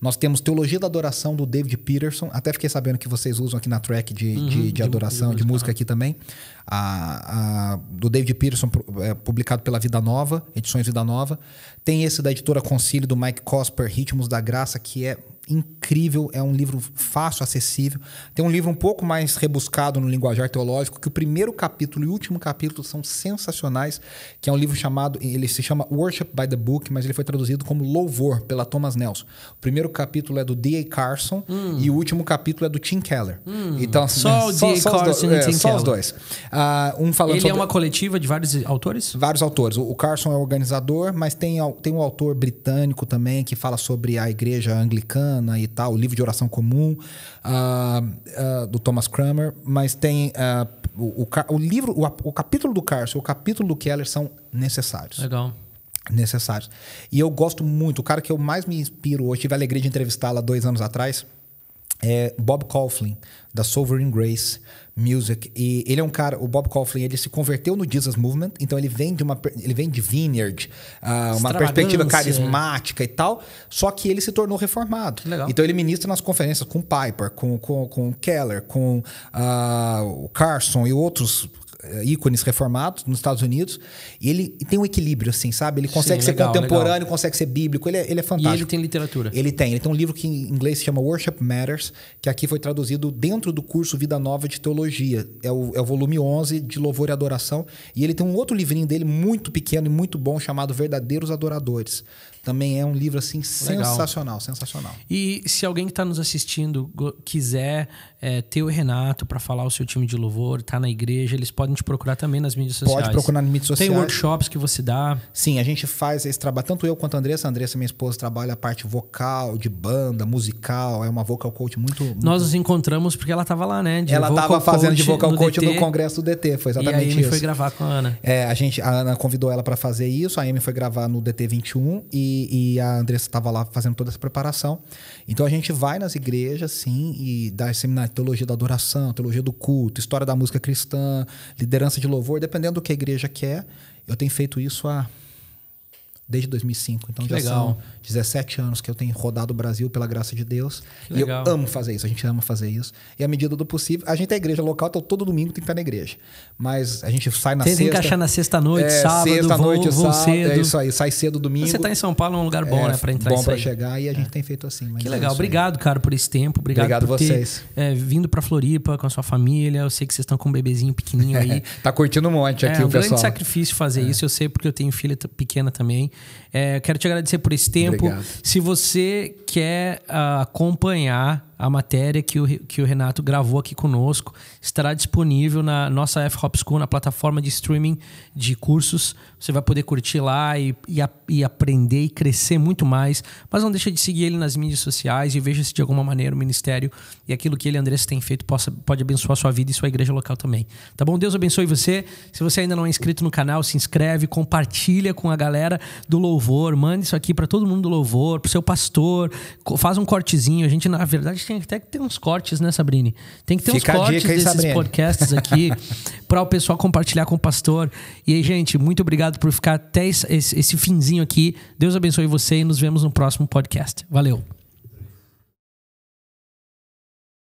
Nós temos Teologia da Adoração do David Peterson. Até fiquei sabendo que vocês usam aqui na track de, uhum, de, de, de, adoração, de, música, de música aqui também. A, a, do David Peterson, é, publicado pela Vida Nova, Edições Vida Nova. Tem esse da editora Concílio do Mike Cosper, Ritmos da Graça, que é incrível, é um livro fácil, acessível. Tem um livro um pouco mais rebuscado no linguajar teológico, que o primeiro capítulo e o último capítulo são sensacionais, que é um livro chamado, ele se chama Worship by the Book, mas ele foi traduzido como Louvor pela Thomas Nelson. O primeiro capítulo é do D.A. Carson hum. e o último capítulo é do Tim Keller. Hum. Então, assim, só, assim, o D.A. Carson e é, Tim Só Keller. os dois. Uh, um falando ele é sobre... é uma coletiva de vários autores? Vários autores. O, o Carson é organizador, mas tem, tem um autor britânico também que fala sobre a igreja anglicana e tal, o livro de oração comum uh, uh, do Thomas Cramer, mas tem uh, o, o, o, livro, o, o capítulo do Carson, o capítulo do Keller são necessários. Legal necessários. E eu gosto muito, o cara que eu mais me inspiro hoje, tive a alegria de entrevistá-la dois anos atrás, é Bob Coughlin, da Sovereign Grace. Music. E ele é um cara, o Bob Coughlin, ele se converteu no Jesus Movement, então ele vem de uma ele vem de Vineyard, uh, uma perspectiva carismática e tal, só que ele se tornou reformado. Legal. Então ele ministra nas conferências com Piper, com, com, com Keller, com uh, o Carson e outros eh, ícones reformados nos Estados Unidos. E ele tem um equilíbrio, assim, sabe? Ele consegue Sim, ser legal, contemporâneo, legal. consegue ser bíblico. Ele é, ele é fantástico. E ele tem literatura. Ele tem. Ele tem um livro que em inglês se chama Worship Matters, que aqui foi traduzido dentro do curso Vida Nova de Teologia. É o, é o volume 11 de Louvor e Adoração. E ele tem um outro livrinho dele muito pequeno e muito bom chamado Verdadeiros Adoradores. Também é um livro, assim, sensacional, legal. sensacional. E se alguém que está nos assistindo quiser é, ter o Renato para falar o seu time de louvor, está na igreja, eles podem podem te procurar também nas mídias sociais. Pode procurar nas mídias sociais. Tem workshops que você dá. Sim, a gente faz esse trabalho, tanto eu quanto a Andressa. A Andressa, minha esposa, trabalha a parte vocal, de banda, musical. É uma vocal coach muito. muito... Nós nos encontramos porque ela estava lá, né? ela estava fazendo de vocal no coach DT, no congresso do DT, foi exatamente isso. E a Amy isso. foi gravar com a Ana. É, a, gente, a Ana convidou ela para fazer isso, a Amy foi gravar no DT 21 e, e a Andressa estava lá fazendo toda essa preparação. Então a gente vai nas igrejas, sim, e dá seminário teologia da adoração, teologia do culto, história da música cristã, liderança de louvor, dependendo do que a igreja quer. Eu tenho feito isso há desde 2005. Então que já legal. são 17 anos que eu tenho rodado o Brasil pela graça de Deus. Que e legal. eu amo fazer isso, a gente ama fazer isso. E à medida do possível, a gente é igreja local, então todo domingo tem que estar na igreja. Mas a gente sai na Vocês sexta. encaixar na sexta-noite, é, sábado, sexta noite, sábado, é cedo. É isso aí, sai cedo domingo. Você está em São Paulo, é um lugar é, bom, é, né, para entrar Bom para chegar e a gente é. tem feito assim. que é legal, obrigado, cara, por esse tempo, obrigado, obrigado por vocês. ter vindo para Floripa com a sua família. Eu sei que vocês estão com um bebezinho pequenininho [LAUGHS] aí. tá curtindo um monte aqui o pessoal. É um grande sacrifício fazer isso, eu sei porque eu tenho filha pequena também. É, quero te agradecer por esse tempo. Obrigado. Se você quer uh, acompanhar a matéria que o, que o Renato gravou aqui conosco. Estará disponível na nossa F-Hop School, na plataforma de streaming de cursos. Você vai poder curtir lá e, e, e, aprender e crescer muito mais. Mas não deixa de seguir ele nas mídias sociais e veja se de alguma maneira o ministério e aquilo que ele, Andressa, tem feito possa, pode abençoar sua vida e sua igreja local também. Tá bom? Deus abençoe você. Se você ainda não é inscrito no canal, se inscreve, compartilha com a galera do louvor, manda isso aqui para todo mundo do louvor, o seu pastor, faz um cortezinho. A gente, na verdade, tem até que ter uns cortes, né, Sabrine? Tem que ter Fica uns cortes aí, desses Sabrine. podcasts aqui [LAUGHS] para o pessoal compartilhar com o pastor. E aí, gente, muito obrigado por ficar até esse, esse, esse finzinho aqui. Deus abençoe você e nos vemos no próximo podcast. Valeu!